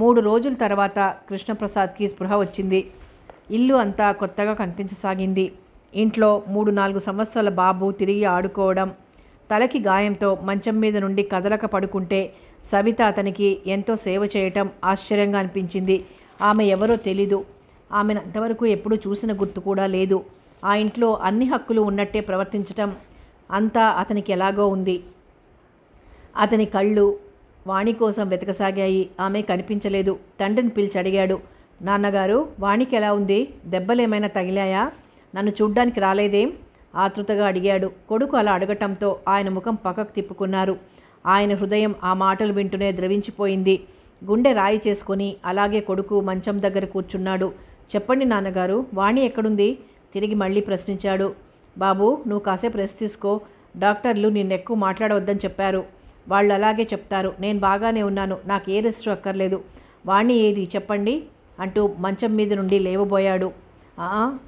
మూడు రోజుల తర్వాత కృష్ణప్రసాద్కి స్పృహ వచ్చింది ఇల్లు అంతా కొత్తగా కనిపించసాగింది ఇంట్లో మూడు నాలుగు సంవత్సరాల బాబు తిరిగి ఆడుకోవడం తలకి గాయంతో మంచం మీద నుండి కదలక పడుకుంటే సవిత అతనికి ఎంతో సేవ చేయటం ఆశ్చర్యంగా అనిపించింది ఆమె ఎవరో తెలీదు ఆమెను అంతవరకు ఎప్పుడూ చూసిన గుర్తు కూడా లేదు ఆ ఇంట్లో అన్ని హక్కులు ఉన్నట్టే ప్రవర్తించటం అంతా అతనికి ఎలాగో ఉంది అతని కళ్ళు వాణి కోసం వెతకసాగాయి ఆమె కనిపించలేదు తండ్రిని పిలిచి అడిగాడు నాన్నగారు వాణికి ఎలా ఉంది దెబ్బలేమైనా తగిలాయా నన్ను చూడ్డానికి రాలేదేం ఆతృతగా అడిగాడు కొడుకు అలా అడగటంతో ఆయన ముఖం పక్కకు తిప్పుకున్నారు ఆయన హృదయం ఆ మాటలు వింటూనే ద్రవించిపోయింది గుండె రాయి చేసుకుని అలాగే కొడుకు మంచం దగ్గర కూర్చున్నాడు చెప్పండి నాన్నగారు వాణి ఎక్కడుంది తిరిగి మళ్ళీ ప్రశ్నించాడు బాబు నువ్వు కాసేపు రెస్ట్ తీసుకో డాక్టర్లు నిన్నెక్కువ మాట్లాడవద్దని చెప్పారు వాళ్ళు అలాగే చెప్తారు నేను బాగానే ఉన్నాను నాకు ఏ రెస్ట్ అక్కర్లేదు వాణి ఏది చెప్పండి అంటూ మంచం మీద నుండి లేవబోయాడు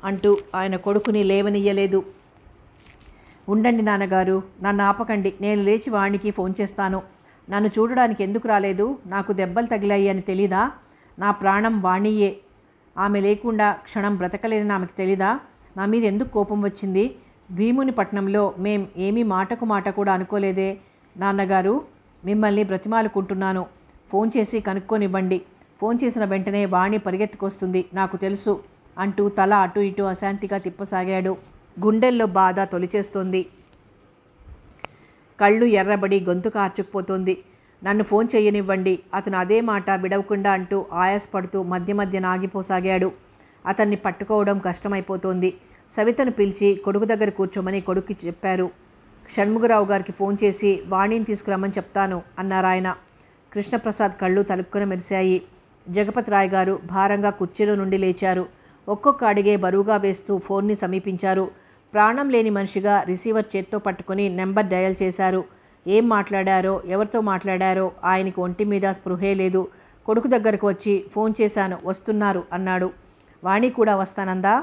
అంటూ ఆయన కొడుకుని లేవనియ్యలేదు ఉండండి నాన్నగారు నన్ను ఆపకండి నేను లేచి వాణికి ఫోన్ చేస్తాను నన్ను చూడడానికి ఎందుకు రాలేదు నాకు దెబ్బలు తగిలాయి అని తెలీదా నా ప్రాణం వాణియే ఆమె లేకుండా క్షణం బ్రతకలేని ఆమెకు తెలీదా నా మీద ఎందుకు కోపం వచ్చింది భీముని పట్నంలో మేం ఏమీ మాటకు మాట కూడా అనుకోలేదే నాన్నగారు మిమ్మల్ని బ్రతిమాలుకుంటున్నాను ఫోన్ చేసి కనుక్కొనివ్వండి ఫోన్ చేసిన వెంటనే వాణి పరిగెత్తుకొస్తుంది నాకు తెలుసు అంటూ తల అటు ఇటు అశాంతిగా తిప్పసాగాడు గుండెల్లో బాధ తొలిచేస్తోంది కళ్ళు ఎర్రబడి గొంతు కార్చుకుపోతుంది నన్ను ఫోన్ చేయనివ్వండి అతను అదే మాట విడవకుండా అంటూ ఆయాసపడుతూ మధ్య మధ్య నాగిపోసాగాడు అతన్ని పట్టుకోవడం కష్టమైపోతోంది సవితను పిలిచి కొడుకు దగ్గర కూర్చోమని కొడుక్కి చెప్పారు షణ్ముగరావు గారికి ఫోన్ చేసి వాణిని తీసుకురమ్మని చెప్తాను అన్నారాయన కృష్ణప్రసాద్ కళ్ళు తలుపుకొని మెరిశాయి జగపతిరాయ్ గారు భారంగా కుర్చీలో నుండి లేచారు ఒక్కొక్క అడిగే బరువుగా వేస్తూ ఫోన్ని సమీపించారు ప్రాణం లేని మనిషిగా రిసీవర్ చేత్తో పట్టుకుని నెంబర్ డయల్ చేశారు ఏం మాట్లాడారో ఎవరితో మాట్లాడారో ఆయనకు ఒంటి మీద స్పృహే లేదు కొడుకు దగ్గరకు వచ్చి ఫోన్ చేశాను వస్తున్నారు అన్నాడు వాణి కూడా వస్తానందా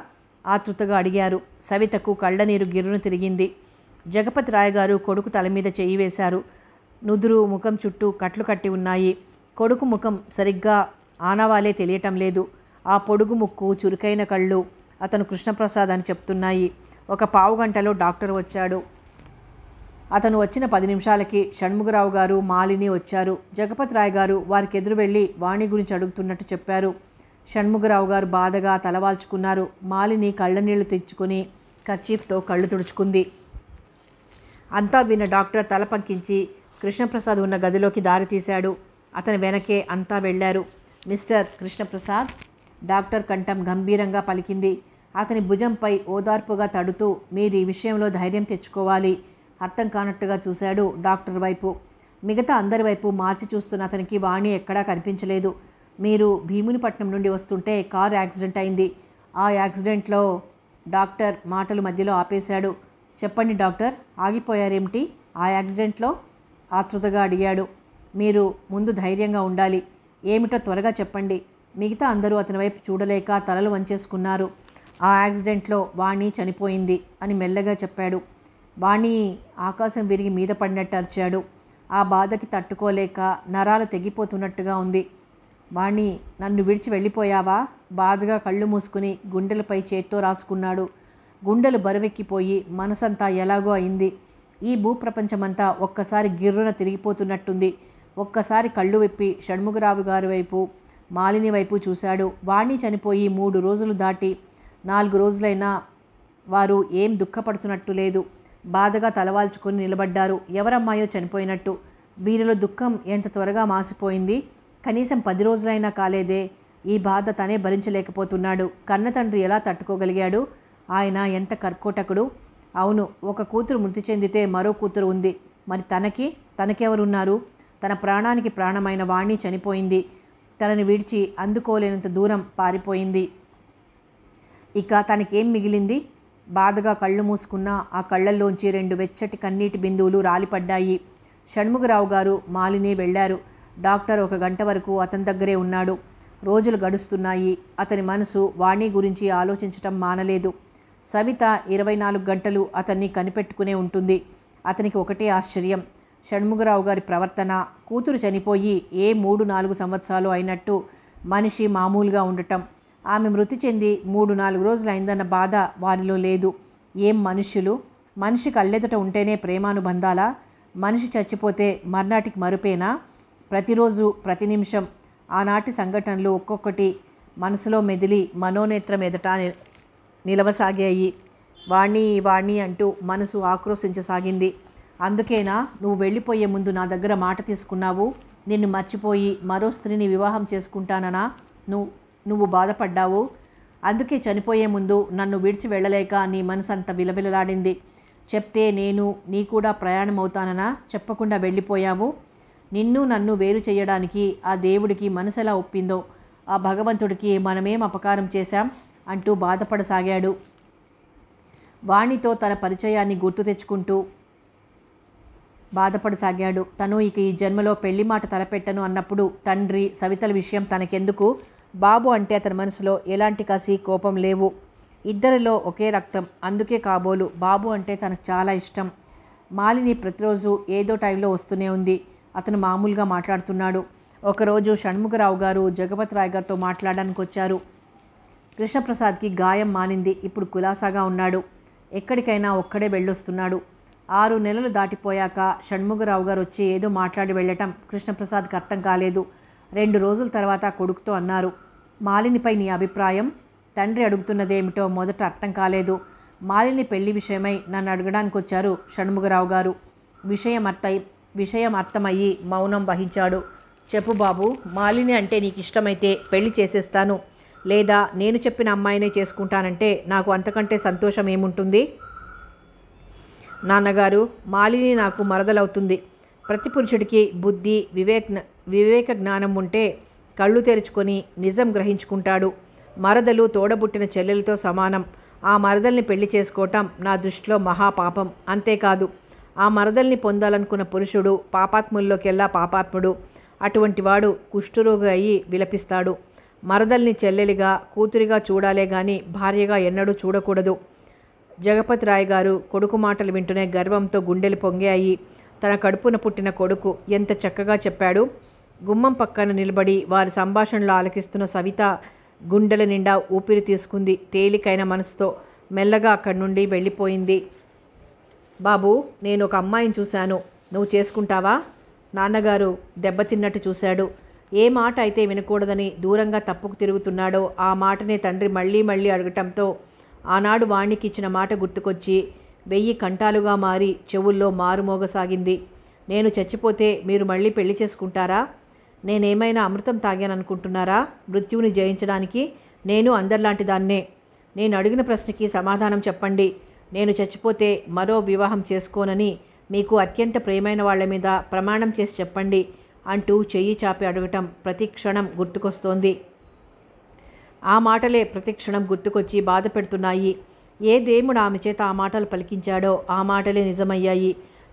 ఆతృతగా అడిగారు సవితకు కళ్ళనీరు గిర్రును తిరిగింది జగపతి రాయ్ గారు కొడుకు తల మీద చేయి వేశారు నుదురు ముఖం చుట్టూ కట్లు కట్టి ఉన్నాయి కొడుకు ముఖం సరిగ్గా ఆనవాలే తెలియటం లేదు ఆ పొడుగు ముక్కు చురుకైన కళ్ళు అతను కృష్ణప్రసాద్ అని చెప్తున్నాయి ఒక పావు గంటలో డాక్టర్ వచ్చాడు అతను వచ్చిన పది నిమిషాలకి షణ్ముగరావు గారు మాలిని వచ్చారు రాయ్ గారు వారికి ఎదురు వెళ్ళి వాణి గురించి అడుగుతున్నట్టు చెప్పారు షణ్ముగరావు గారు బాధగా తలవాల్చుకున్నారు మాలిని నీళ్లు తెచ్చుకుని కర్చీఫ్తో కళ్ళు తుడుచుకుంది అంతా విన్న డాక్టర్ తల పంకించి కృష్ణప్రసాద్ ఉన్న గదిలోకి దారి తీశాడు అతని వెనకే అంతా వెళ్ళారు మిస్టర్ కృష్ణప్రసాద్ డాక్టర్ కంఠం గంభీరంగా పలికింది అతని భుజంపై ఓదార్పుగా తడుతూ మీరు ఈ విషయంలో ధైర్యం తెచ్చుకోవాలి అర్థం కానట్టుగా చూశాడు డాక్టర్ వైపు మిగతా అందరి వైపు మార్చి చూస్తున్న అతనికి వాణి ఎక్కడా కనిపించలేదు మీరు భీమునిపట్నం నుండి వస్తుంటే కారు యాక్సిడెంట్ అయింది ఆ యాక్సిడెంట్లో డాక్టర్ మాటలు మధ్యలో ఆపేశాడు చెప్పండి డాక్టర్ ఆగిపోయారేమిటి ఆ యాక్సిడెంట్లో ఆతృతగా అడిగాడు మీరు ముందు ధైర్యంగా ఉండాలి ఏమిటో త్వరగా చెప్పండి మిగతా అందరూ అతని వైపు చూడలేక తలలు వంచేసుకున్నారు ఆ యాక్సిడెంట్లో వాణి చనిపోయింది అని మెల్లగా చెప్పాడు వాణి ఆకాశం విరిగి మీద పడినట్టు అరిచాడు ఆ బాధకి తట్టుకోలేక నరాలు తెగిపోతున్నట్టుగా ఉంది వాణి నన్ను విడిచి వెళ్ళిపోయావా బాధగా కళ్ళు మూసుకుని గుండెలపై చేత్తో రాసుకున్నాడు గుండెలు బరువెక్కిపోయి మనసంతా ఎలాగో అయింది ఈ భూప్రపంచమంతా ఒక్కసారి గిర్రున తిరిగిపోతున్నట్టుంది ఒక్కసారి కళ్ళు విప్పి షణ్ముగరావు గారి వైపు మాలిని వైపు చూశాడు వాణి చనిపోయి మూడు రోజులు దాటి నాలుగు రోజులైనా వారు ఏం దుఃఖపడుతున్నట్టు లేదు బాధగా తలవాల్చుకొని నిలబడ్డారు ఎవరమ్మాయో చనిపోయినట్టు వీరిలో దుఃఖం ఎంత త్వరగా మాసిపోయింది కనీసం పది రోజులైనా కాలేదే ఈ బాధ తనే భరించలేకపోతున్నాడు కన్న తండ్రి ఎలా తట్టుకోగలిగాడు ఆయన ఎంత కర్కోటకుడు అవును ఒక కూతురు మృతి చెందితే మరో కూతురు ఉంది మరి తనకి తనకెవరున్నారు తన ప్రాణానికి ప్రాణమైన వాణి చనిపోయింది తనని విడిచి అందుకోలేనంత దూరం పారిపోయింది ఇక తనకేం మిగిలింది బాధగా కళ్ళు మూసుకున్న ఆ కళ్ళల్లోంచి రెండు వెచ్చటి కన్నీటి బిందువులు రాలిపడ్డాయి షణ్ముగరావు గారు మాలిని వెళ్ళారు డాక్టర్ ఒక గంట వరకు అతని దగ్గరే ఉన్నాడు రోజులు గడుస్తున్నాయి అతని మనసు వాణి గురించి ఆలోచించటం మానలేదు సవిత ఇరవై నాలుగు గంటలు అతన్ని కనిపెట్టుకునే ఉంటుంది అతనికి ఒకటే ఆశ్చర్యం షణ్ముగరావు గారి ప్రవర్తన కూతురు చనిపోయి ఏ మూడు నాలుగు సంవత్సరాలు అయినట్టు మనిషి మామూలుగా ఉండటం ఆమె మృతి చెంది మూడు నాలుగు రోజులు అయిందన్న బాధ వారిలో లేదు ఏం మనుషులు మనిషి కళ్ళెదుట ఉంటేనే ప్రేమానుబంధాలా మనిషి చచ్చిపోతే మర్నాటికి మరుపేనా ప్రతిరోజు ప్రతి నిమిషం ఆనాటి సంఘటనలు ఒక్కొక్కటి మనసులో మెదిలి మనోనేత్రం ఎదట నిలవసాగాయి వాణి వాణి అంటూ మనసు ఆక్రోశించసాగింది అందుకేనా నువ్వు వెళ్ళిపోయే ముందు నా దగ్గర మాట తీసుకున్నావు నిన్ను మర్చిపోయి మరో స్త్రీని వివాహం చేసుకుంటాననా నువ్వు నువ్వు బాధపడ్డావు అందుకే చనిపోయే ముందు నన్ను విడిచి వెళ్ళలేక నీ మనసు అంత విలవిలలాడింది చెప్తే నేను నీ కూడా ప్రయాణం అవుతాననా చెప్పకుండా వెళ్ళిపోయావు నిన్ను నన్ను వేరు చేయడానికి ఆ దేవుడికి మనసు ఎలా ఒప్పిందో ఆ భగవంతుడికి మనమేం అపకారం చేశాం అంటూ బాధపడసాగాడు వాణితో తన పరిచయాన్ని గుర్తు తెచ్చుకుంటూ బాధపడసాగాడు తను ఇక ఈ జన్మలో పెళ్లి మాట తలపెట్టను అన్నప్పుడు తండ్రి సవితల విషయం తనకెందుకు బాబు అంటే అతని మనసులో ఎలాంటి కసి కోపం లేవు ఇద్దరిలో ఒకే రక్తం అందుకే కాబోలు బాబు అంటే తనకు చాలా ఇష్టం మాలిని ప్రతిరోజు ఏదో టైంలో వస్తూనే ఉంది అతను మామూలుగా మాట్లాడుతున్నాడు ఒకరోజు షణ్ముఖరావు గారు జగపతి రాయ్ గారితో మాట్లాడడానికి వచ్చారు కృష్ణప్రసాద్కి గాయం మానింది ఇప్పుడు కులాసాగా ఉన్నాడు ఎక్కడికైనా ఒక్కడే వెళ్ళొస్తున్నాడు ఆరు నెలలు దాటిపోయాక షణ్ముగరావు గారు వచ్చి ఏదో మాట్లాడి వెళ్ళటం కృష్ణప్రసాద్కి అర్థం కాలేదు రెండు రోజుల తర్వాత కొడుకుతో అన్నారు మాలినిపై నీ అభిప్రాయం తండ్రి అడుగుతున్నదేమిటో మొదట అర్థం కాలేదు మాలిని పెళ్లి విషయమై నన్ను అడగడానికి వచ్చారు షణ్ముగరావు గారు విషయం అర్థ విషయం అర్థమయ్యి మౌనం వహించాడు చెప్పు బాబు మాలిని అంటే నీకు ఇష్టమైతే పెళ్లి చేసేస్తాను లేదా నేను చెప్పిన అమ్మాయినే చేసుకుంటానంటే నాకు అంతకంటే సంతోషం ఏముంటుంది నాన్నగారు మాలిని నాకు మరదలవుతుంది ప్రతి పురుషుడికి బుద్ధి వివేక్ వివేక జ్ఞానం ఉంటే కళ్ళు తెరుచుకొని నిజం గ్రహించుకుంటాడు మరదలు తోడబుట్టిన చెల్లెలతో సమానం ఆ మరదల్ని పెళ్లి చేసుకోవటం నా దృష్టిలో మహాపాపం అంతేకాదు ఆ మరదల్ని పొందాలనుకున్న పురుషుడు పాపాత్ముల్లోకెల్లా పాపాత్ముడు అటువంటి వాడు కుష్ఠరోగి అయి విలపిస్తాడు మరదల్ని చెల్లెలిగా కూతురిగా చూడాలే గాని భార్యగా ఎన్నడూ చూడకూడదు జగపతిరాయ్ గారు కొడుకు మాటలు వింటూనే గర్వంతో గుండెలు పొంగాయి తన కడుపున పుట్టిన కొడుకు ఎంత చక్కగా చెప్పాడు గుమ్మం పక్కన నిలబడి వారి సంభాషణలో ఆలకిస్తున్న సవిత గుండెల నిండా ఊపిరి తీసుకుంది తేలికైన మనసుతో మెల్లగా అక్కడి నుండి వెళ్ళిపోయింది బాబు నేను ఒక అమ్మాయిని చూశాను నువ్వు చేసుకుంటావా నాన్నగారు దెబ్బతిన్నట్టు చూశాడు ఏ మాట అయితే వినకూడదని దూరంగా తప్పుకు తిరుగుతున్నాడో ఆ మాటనే తండ్రి మళ్ళీ మళ్ళీ అడగటంతో ఆనాడు వాణ్ణికి ఇచ్చిన మాట గుర్తుకొచ్చి వెయ్యి కంటాలుగా మారి చెవుల్లో మారుమోగసాగింది నేను చచ్చిపోతే మీరు మళ్ళీ పెళ్లి చేసుకుంటారా నేనేమైనా అమృతం తాగాననుకుంటున్నారా మృత్యువుని జయించడానికి నేను అందరిలాంటి దాన్నే నేను అడిగిన ప్రశ్నకి సమాధానం చెప్పండి నేను చచ్చిపోతే మరో వివాహం చేసుకోనని మీకు అత్యంత ప్రియమైన వాళ్ళ మీద ప్రమాణం చేసి చెప్పండి అంటూ చెయ్యి చాపి అడగటం ప్రతిక్షణం గుర్తుకొస్తోంది ఆ మాటలే ప్రతిక్షణం గుర్తుకొచ్చి బాధ పెడుతున్నాయి ఏ దేవుడు ఆమె చేత ఆ మాటలు పలికించాడో ఆ మాటలే నిజమయ్యాయి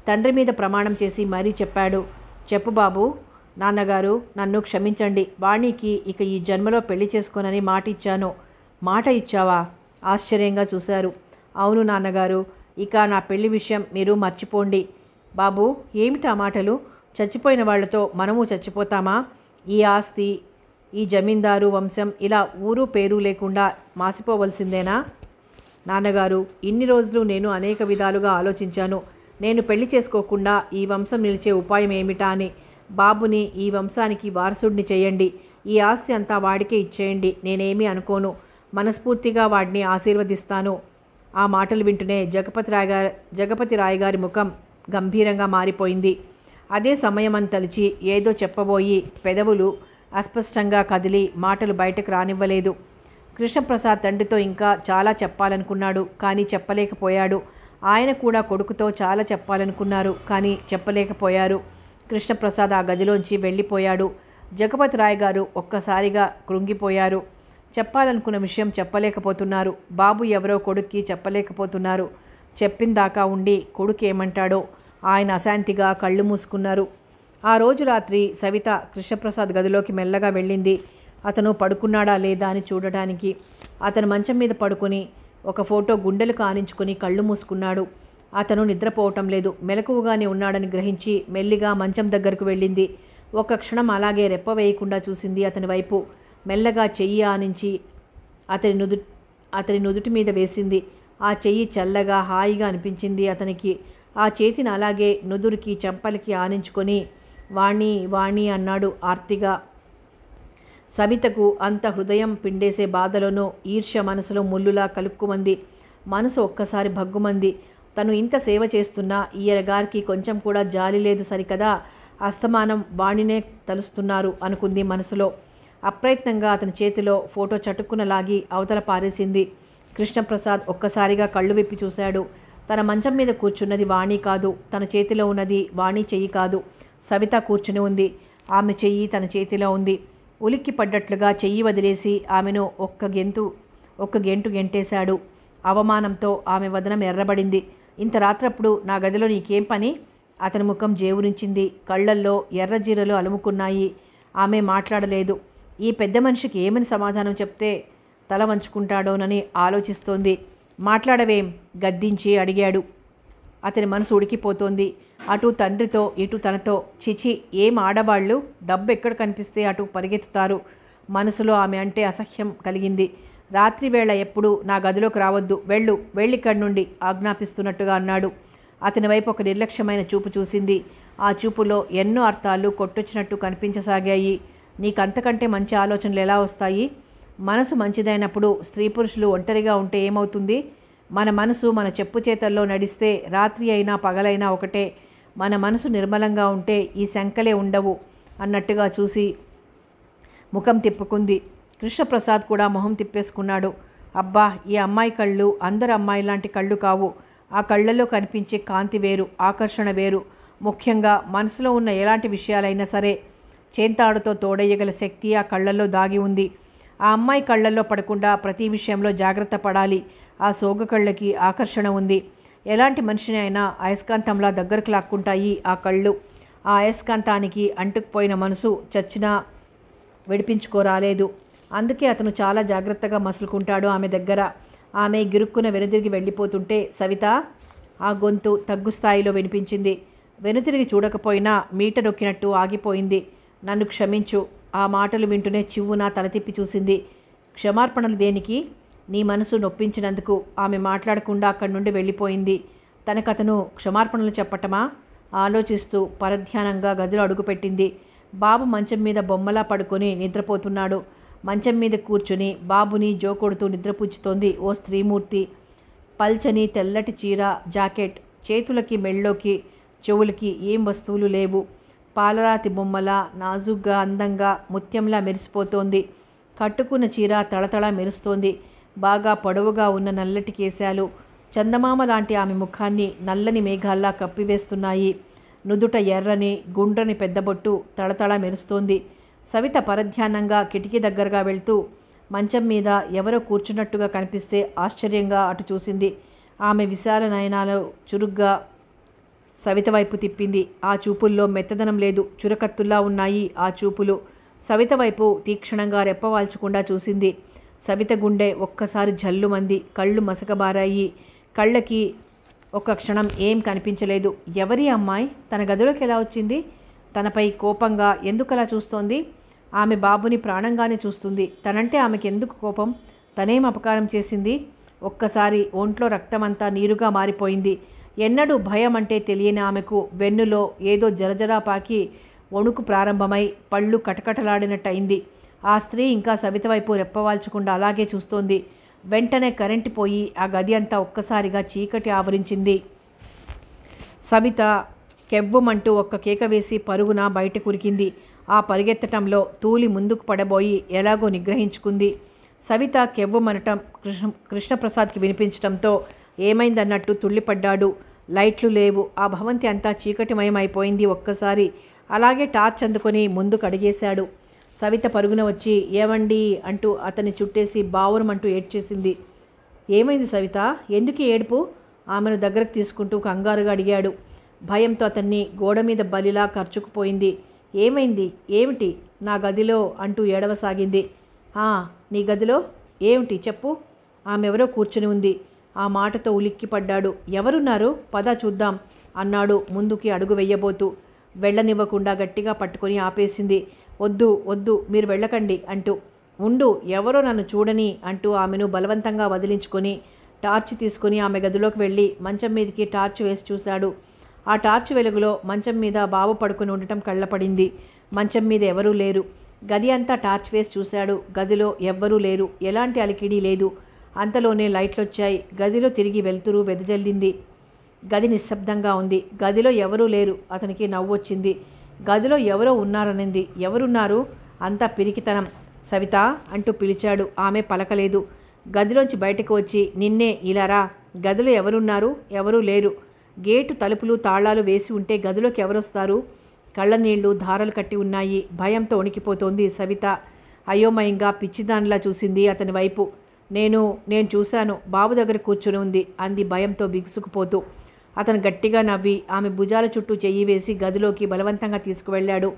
తండ్రి మీద ప్రమాణం చేసి మరీ చెప్పాడు చెప్పు బాబు నాన్నగారు నన్ను క్షమించండి వాణికి ఇక ఈ జన్మలో పెళ్లి చేసుకోనని మాట ఇచ్చాను మాట ఇచ్చావా ఆశ్చర్యంగా చూశారు అవును నాన్నగారు ఇక నా పెళ్లి విషయం మీరు మర్చిపోండి బాబు ఏమిటా మాటలు చచ్చిపోయిన వాళ్లతో మనము చచ్చిపోతామా ఈ ఆస్తి ఈ జమీందారు వంశం ఇలా ఊరు పేరు లేకుండా మాసిపోవలసిందేనా నాన్నగారు ఇన్ని రోజులు నేను అనేక విధాలుగా ఆలోచించాను నేను పెళ్లి చేసుకోకుండా ఈ వంశం నిలిచే ఉపాయం ఏమిటా అని బాబుని ఈ వంశానికి వారసుడిని చేయండి ఈ ఆస్తి అంతా వాడికే ఇచ్చేయండి నేనేమీ అనుకోను మనస్ఫూర్తిగా వాడిని ఆశీర్వదిస్తాను ఆ మాటలు వింటూనే జగపతి రాయ్ జగపతి రాయ్ గారి ముఖం గంభీరంగా మారిపోయింది అదే సమయమని తలిచి ఏదో చెప్పబోయి పెదవులు అస్పష్టంగా కదిలి మాటలు బయటకు రానివ్వలేదు కృష్ణప్రసాద్ తండ్రితో ఇంకా చాలా చెప్పాలనుకున్నాడు కానీ చెప్పలేకపోయాడు ఆయన కూడా కొడుకుతో చాలా చెప్పాలనుకున్నారు కానీ చెప్పలేకపోయారు కృష్ణప్రసాద్ ఆ గదిలోంచి వెళ్ళిపోయాడు రాయ్ గారు ఒక్కసారిగా కృంగిపోయారు చెప్పాలనుకున్న విషయం చెప్పలేకపోతున్నారు బాబు ఎవరో కొడుక్కి చెప్పలేకపోతున్నారు చెప్పిందాకా ఉండి కొడుకు ఏమంటాడో ఆయన అశాంతిగా కళ్ళు మూసుకున్నారు ఆ రోజు రాత్రి సవిత కృష్ణప్రసాద్ గదిలోకి మెల్లగా వెళ్ళింది అతను పడుకున్నాడా లేదా అని చూడటానికి అతను మంచం మీద పడుకొని ఒక ఫోటో గుండెలు కానించుకుని కళ్ళు మూసుకున్నాడు అతను నిద్రపోవటం లేదు మెలకువగానే ఉన్నాడని గ్రహించి మెల్లిగా మంచం దగ్గరకు వెళ్ళింది ఒక క్షణం అలాగే రెప్ప వేయకుండా చూసింది అతని వైపు మెల్లగా చెయ్యి ఆనించి అతని నుదు అతని నుదుటి మీద వేసింది ఆ చెయ్యి చల్లగా హాయిగా అనిపించింది అతనికి ఆ చేతిని అలాగే నుదురికి చెంపలకి ఆనించుకొని వాణి వాణి అన్నాడు ఆర్తిగా సవితకు అంత హృదయం పిండేసే బాధలోనూ ఈర్ష్య మనసులో ముల్లులా కలుక్కుమంది మనసు ఒక్కసారి భగ్గుమంది తను ఇంత సేవ చేస్తున్నా ఈయనగారికి కొంచెం కూడా జాలి లేదు సరికదా అస్తమానం వాణినే తలుస్తున్నారు అనుకుంది మనసులో అప్రయత్నంగా అతని చేతిలో ఫోటో చటుక్కున లాగి అవతల పారేసింది కృష్ణప్రసాద్ ఒక్కసారిగా కళ్ళు విప్పి చూశాడు తన మంచం మీద కూర్చున్నది వాణి కాదు తన చేతిలో ఉన్నది వాణి చెయ్యి కాదు సవిత కూర్చుని ఉంది ఆమె చెయ్యి తన చేతిలో ఉంది ఉలిక్కి పడ్డట్లుగా చెయ్యి వదిలేసి ఆమెను ఒక్క గెంతు ఒక్క గెంటు గెంటేశాడు అవమానంతో ఆమె వదనం ఎర్రబడింది ఇంత రాత్రప్పుడు నా గదిలో నీకేం పని అతని ముఖం జేవురించింది కళ్ళల్లో ఎర్రజీరలు అలుముకున్నాయి ఆమె మాట్లాడలేదు ఈ పెద్ద మనిషికి ఏమని సమాధానం చెప్తే తల వంచుకుంటాడోనని ఆలోచిస్తోంది మాట్లాడవేం గద్దించి అడిగాడు అతని మనసు ఉడికిపోతోంది అటు తండ్రితో ఇటు తనతో చిచి ఏం ఆడవాళ్ళు డబ్బు ఎక్కడ కనిపిస్తే అటు పరిగెత్తుతారు మనసులో ఆమె అంటే అసహ్యం కలిగింది రాత్రి వేళ ఎప్పుడు నా గదిలోకి రావద్దు వెళ్ళు ఇక్కడి నుండి ఆజ్ఞాపిస్తున్నట్టుగా అన్నాడు అతని వైపు ఒక నిర్లక్ష్యమైన చూపు చూసింది ఆ చూపులో ఎన్నో అర్థాలు కొట్టొచ్చినట్టు కనిపించసాగాయి నీకంతకంటే మంచి ఆలోచనలు ఎలా వస్తాయి మనసు మంచిదైనప్పుడు స్త్రీ పురుషులు ఒంటరిగా ఉంటే ఏమవుతుంది మన మనసు మన చెప్పు చేతల్లో నడిస్తే రాత్రి అయినా పగలైనా ఒకటే మన మనసు నిర్మలంగా ఉంటే ఈ శంకలే ఉండవు అన్నట్టుగా చూసి ముఖం తిప్పుకుంది కృష్ణప్రసాద్ కూడా మొహం తిప్పేసుకున్నాడు అబ్బా ఈ అమ్మాయి కళ్ళు అందరు అమ్మాయి లాంటి కళ్ళు కావు ఆ కళ్ళల్లో కనిపించే కాంతి వేరు ఆకర్షణ వేరు ముఖ్యంగా మనసులో ఉన్న ఎలాంటి విషయాలైనా సరే చేంతాడుతో తోడేయగల శక్తి ఆ కళ్ళల్లో దాగి ఉంది ఆ అమ్మాయి కళ్ళల్లో పడకుండా ప్రతి విషయంలో జాగ్రత్త పడాలి ఆ సోగ కళ్ళకి ఆకర్షణ ఉంది ఎలాంటి మనిషిని అయినా అయస్కాంతంలా దగ్గరకు లాక్కుంటాయి ఆ కళ్ళు ఆ అయస్కాంతానికి అంటుకుపోయిన మనసు చచ్చినా విడిపించుకోరాలేదు అందుకే అతను చాలా జాగ్రత్తగా మసులుకుంటాడు ఆమె దగ్గర ఆమె గిరుక్కున వెనుదిరిగి వెళ్ళిపోతుంటే సవిత ఆ గొంతు తగ్గు స్థాయిలో వినిపించింది వెనుతిరిగి చూడకపోయినా మీట నొక్కినట్టు ఆగిపోయింది నన్ను క్షమించు ఆ మాటలు వింటూనే చివ్వున తల తిప్పి చూసింది క్షమార్పణలు దేనికి నీ మనసు నొప్పించినందుకు ఆమె మాట్లాడకుండా అక్కడి నుండి వెళ్ళిపోయింది తనకతను క్షమార్పణలు చెప్పటమా ఆలోచిస్తూ పరధ్యానంగా గదిలో అడుగుపెట్టింది బాబు మంచం మీద బొమ్మలా పడుకొని నిద్రపోతున్నాడు మంచం మీద కూర్చుని బాబుని జోకొడుతూ నిద్రపుచ్చుతోంది ఓ స్త్రీమూర్తి పల్చని తెల్లటి చీర జాకెట్ చేతులకి మెళ్ళోకి చెవులకి ఏం వస్తువులు లేవు పాలరాతి బొమ్మలా నాజుగ్గా అందంగా ముత్యంలా మెరిసిపోతోంది కట్టుకున్న చీర తళతళ మెరుస్తోంది బాగా పొడవుగా ఉన్న నల్లటి కేశాలు చందమామ లాంటి ఆమె ముఖాన్ని నల్లని మేఘాల్లా కప్పివేస్తున్నాయి నుదుట ఎర్రని గుండ్రని పెద్దబొట్టు తళతళ మెరుస్తోంది సవిత పరధ్యానంగా కిటికీ దగ్గరగా వెళ్తూ మంచం మీద ఎవరో కూర్చున్నట్టుగా కనిపిస్తే ఆశ్చర్యంగా అటు చూసింది ఆమె విశాల నయనాలు చురుగ్గా సవిత వైపు తిప్పింది ఆ చూపుల్లో మెత్తదనం లేదు చురకత్తుల్లా ఉన్నాయి ఆ చూపులు సవిత వైపు తీక్షణంగా రెప్పవాల్చకుండా చూసింది సవిత గుండె ఒక్కసారి జల్లుమంది కళ్ళు మసకబారాయి కళ్ళకి ఒక క్షణం ఏం కనిపించలేదు ఎవరి అమ్మాయి తన గదిలోకి ఎలా వచ్చింది తనపై కోపంగా ఎందుకలా చూస్తోంది ఆమె బాబుని ప్రాణంగానే చూస్తుంది తనంటే ఆమెకి ఎందుకు కోపం తనేం అపకారం చేసింది ఒక్కసారి ఒంట్లో రక్తమంతా నీరుగా మారిపోయింది ఎన్నడూ భయం అంటే తెలియని ఆమెకు వెన్నులో ఏదో జరజరా పాకి వణుకు ప్రారంభమై పళ్ళు కటకటలాడినట్టయింది ఆ స్త్రీ ఇంకా సవిత వైపు రెప్పవాల్చకుండా అలాగే చూస్తోంది వెంటనే కరెంటు పోయి ఆ గది అంతా ఒక్కసారిగా చీకటి ఆవరించింది సవిత కెవ్వమంటూ ఒక్క కేక వేసి పరుగున బయట కురికింది ఆ పరిగెత్తటంలో తూలి ముందుకు పడబోయి ఎలాగో నిగ్రహించుకుంది సవిత కెవ్వమనటం కృష్ణ కృష్ణప్రసాద్కి వినిపించడంతో ఏమైందన్నట్టు తుళ్ళిపడ్డాడు లైట్లు లేవు ఆ భవంతి అంతా చీకటిమయమైపోయింది ఒక్కసారి అలాగే టార్చ్ అందుకొని ముందు కడిగేశాడు సవిత పరుగున వచ్చి ఏవండి అంటూ అతన్ని చుట్టేసి బావురమంటూ ఏడ్చేసింది ఏమైంది సవిత ఎందుకు ఏడుపు ఆమెను దగ్గరకు తీసుకుంటూ కంగారుగా అడిగాడు భయంతో అతన్ని గోడ మీద బలిలా ఖర్చుకుపోయింది ఏమైంది ఏమిటి నా గదిలో అంటూ ఏడవసాగింది నీ గదిలో ఏమిటి చెప్పు ఆమె ఎవరో కూర్చుని ఉంది ఆ మాటతో ఉలిక్కిపడ్డాడు ఎవరున్నారు పద చూద్దాం అన్నాడు ముందుకి అడుగు వెయ్యబోతూ వెళ్ళనివ్వకుండా గట్టిగా పట్టుకొని ఆపేసింది వద్దు వద్దు మీరు వెళ్ళకండి అంటూ ఉండు ఎవరో నన్ను చూడని అంటూ ఆమెను బలవంతంగా వదిలించుకొని టార్చ్ తీసుకుని ఆమె గదిలోకి వెళ్ళి మంచం మీదకి టార్చ్ వేసి చూశాడు ఆ టార్చ్ వెలుగులో మంచం మీద బాబు పడుకుని ఉండటం కళ్ళపడింది మంచం మీద ఎవరూ లేరు గది అంతా టార్చ్ వేసి చూశాడు గదిలో ఎవ్వరూ లేరు ఎలాంటి అలికిడి లేదు అంతలోనే లైట్లు వచ్చాయి గదిలో తిరిగి వెలుతురు వెదజల్లింది గది నిశ్శబ్దంగా ఉంది గదిలో ఎవరూ లేరు అతనికి నవ్వొచ్చింది గదిలో ఎవరో ఉన్నారనింది ఎవరున్నారు అంతా పిరికితనం సవిత అంటూ పిలిచాడు ఆమె పలకలేదు గదిలోంచి బయటకు వచ్చి నిన్నే ఇలారా గదిలో ఎవరున్నారు ఎవరూ లేరు గేటు తలుపులు తాళాలు వేసి ఉంటే గదిలోకి ఎవరొస్తారు కళ్ళనీళ్లు ధారలు కట్టి ఉన్నాయి భయంతో ఉణికిపోతోంది సవిత అయోమయంగా పిచ్చిదానిలా చూసింది అతని వైపు నేను నేను చూశాను బాబు దగ్గర కూర్చుని ఉంది అంది భయంతో బిగుసుకుపోతూ అతను గట్టిగా నవ్వి ఆమె భుజాల చుట్టూ చెయ్యి వేసి గదిలోకి బలవంతంగా తీసుకువెళ్ళాడు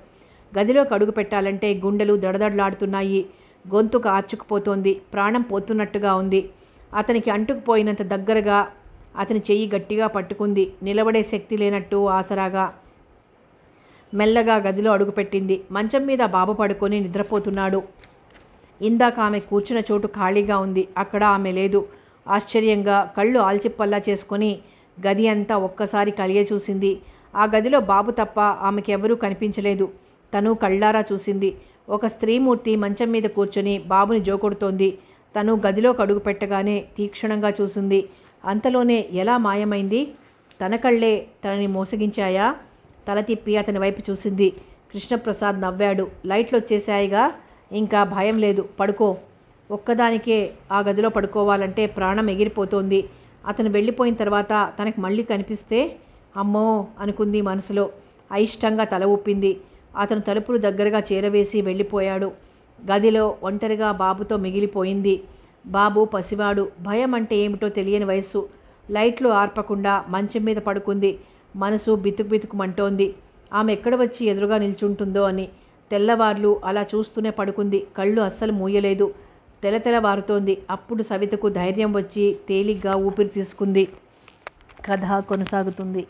గదిలోకి అడుగు పెట్టాలంటే గుండెలు దడదడలాడుతున్నాయి గొంతు ఆర్చుకుపోతోంది ప్రాణం పోతున్నట్టుగా ఉంది అతనికి అంటుకుపోయినంత దగ్గరగా అతని చెయ్యి గట్టిగా పట్టుకుంది నిలబడే శక్తి లేనట్టు ఆసరాగా మెల్లగా గదిలో అడుగుపెట్టింది మంచం మీద బాబు పడుకొని నిద్రపోతున్నాడు ఇందాక ఆమె కూర్చున్న చోటు ఖాళీగా ఉంది అక్కడ ఆమె లేదు ఆశ్చర్యంగా కళ్ళు ఆల్చిప్పల్లా చేసుకొని గది అంతా ఒక్కసారి కలిగే చూసింది ఆ గదిలో బాబు తప్ప ఆమెకెవరూ కనిపించలేదు తను కళ్ళారా చూసింది ఒక స్త్రీమూర్తి మంచం మీద కూర్చొని బాబుని జోకొడుతోంది తను గదిలో కడుగు పెట్టగానే తీక్షణంగా చూసింది అంతలోనే ఎలా మాయమైంది తన కళ్ళే తనని మోసగించాయా తల తిప్పి అతని వైపు చూసింది కృష్ణప్రసాద్ నవ్వాడు లైట్లు వచ్చేసాయిగా ఇంకా భయం లేదు పడుకో ఒక్కదానికే ఆ గదిలో పడుకోవాలంటే ప్రాణం ఎగిరిపోతోంది అతను వెళ్ళిపోయిన తర్వాత తనకు మళ్ళీ కనిపిస్తే అమ్మో అనుకుంది మనసులో అయిష్టంగా తల ఊపింది అతను తలుపులు దగ్గరగా చేరవేసి వెళ్ళిపోయాడు గదిలో ఒంటరిగా బాబుతో మిగిలిపోయింది బాబు పసివాడు భయం అంటే ఏమిటో తెలియని వయస్సు లైట్లు ఆర్పకుండా మంచం మీద పడుకుంది మనసు బితుకు బితుకుమంటోంది ఆమె ఎక్కడ వచ్చి ఎదురుగా నిల్చుంటుందో అని తెల్లవార్లు అలా చూస్తూనే పడుకుంది కళ్ళు అస్సలు మూయలేదు తెలతెలవారుతోంది అప్పుడు సవితకు ధైర్యం వచ్చి తేలిగ్గా ఊపిరి తీసుకుంది కథ కొనసాగుతుంది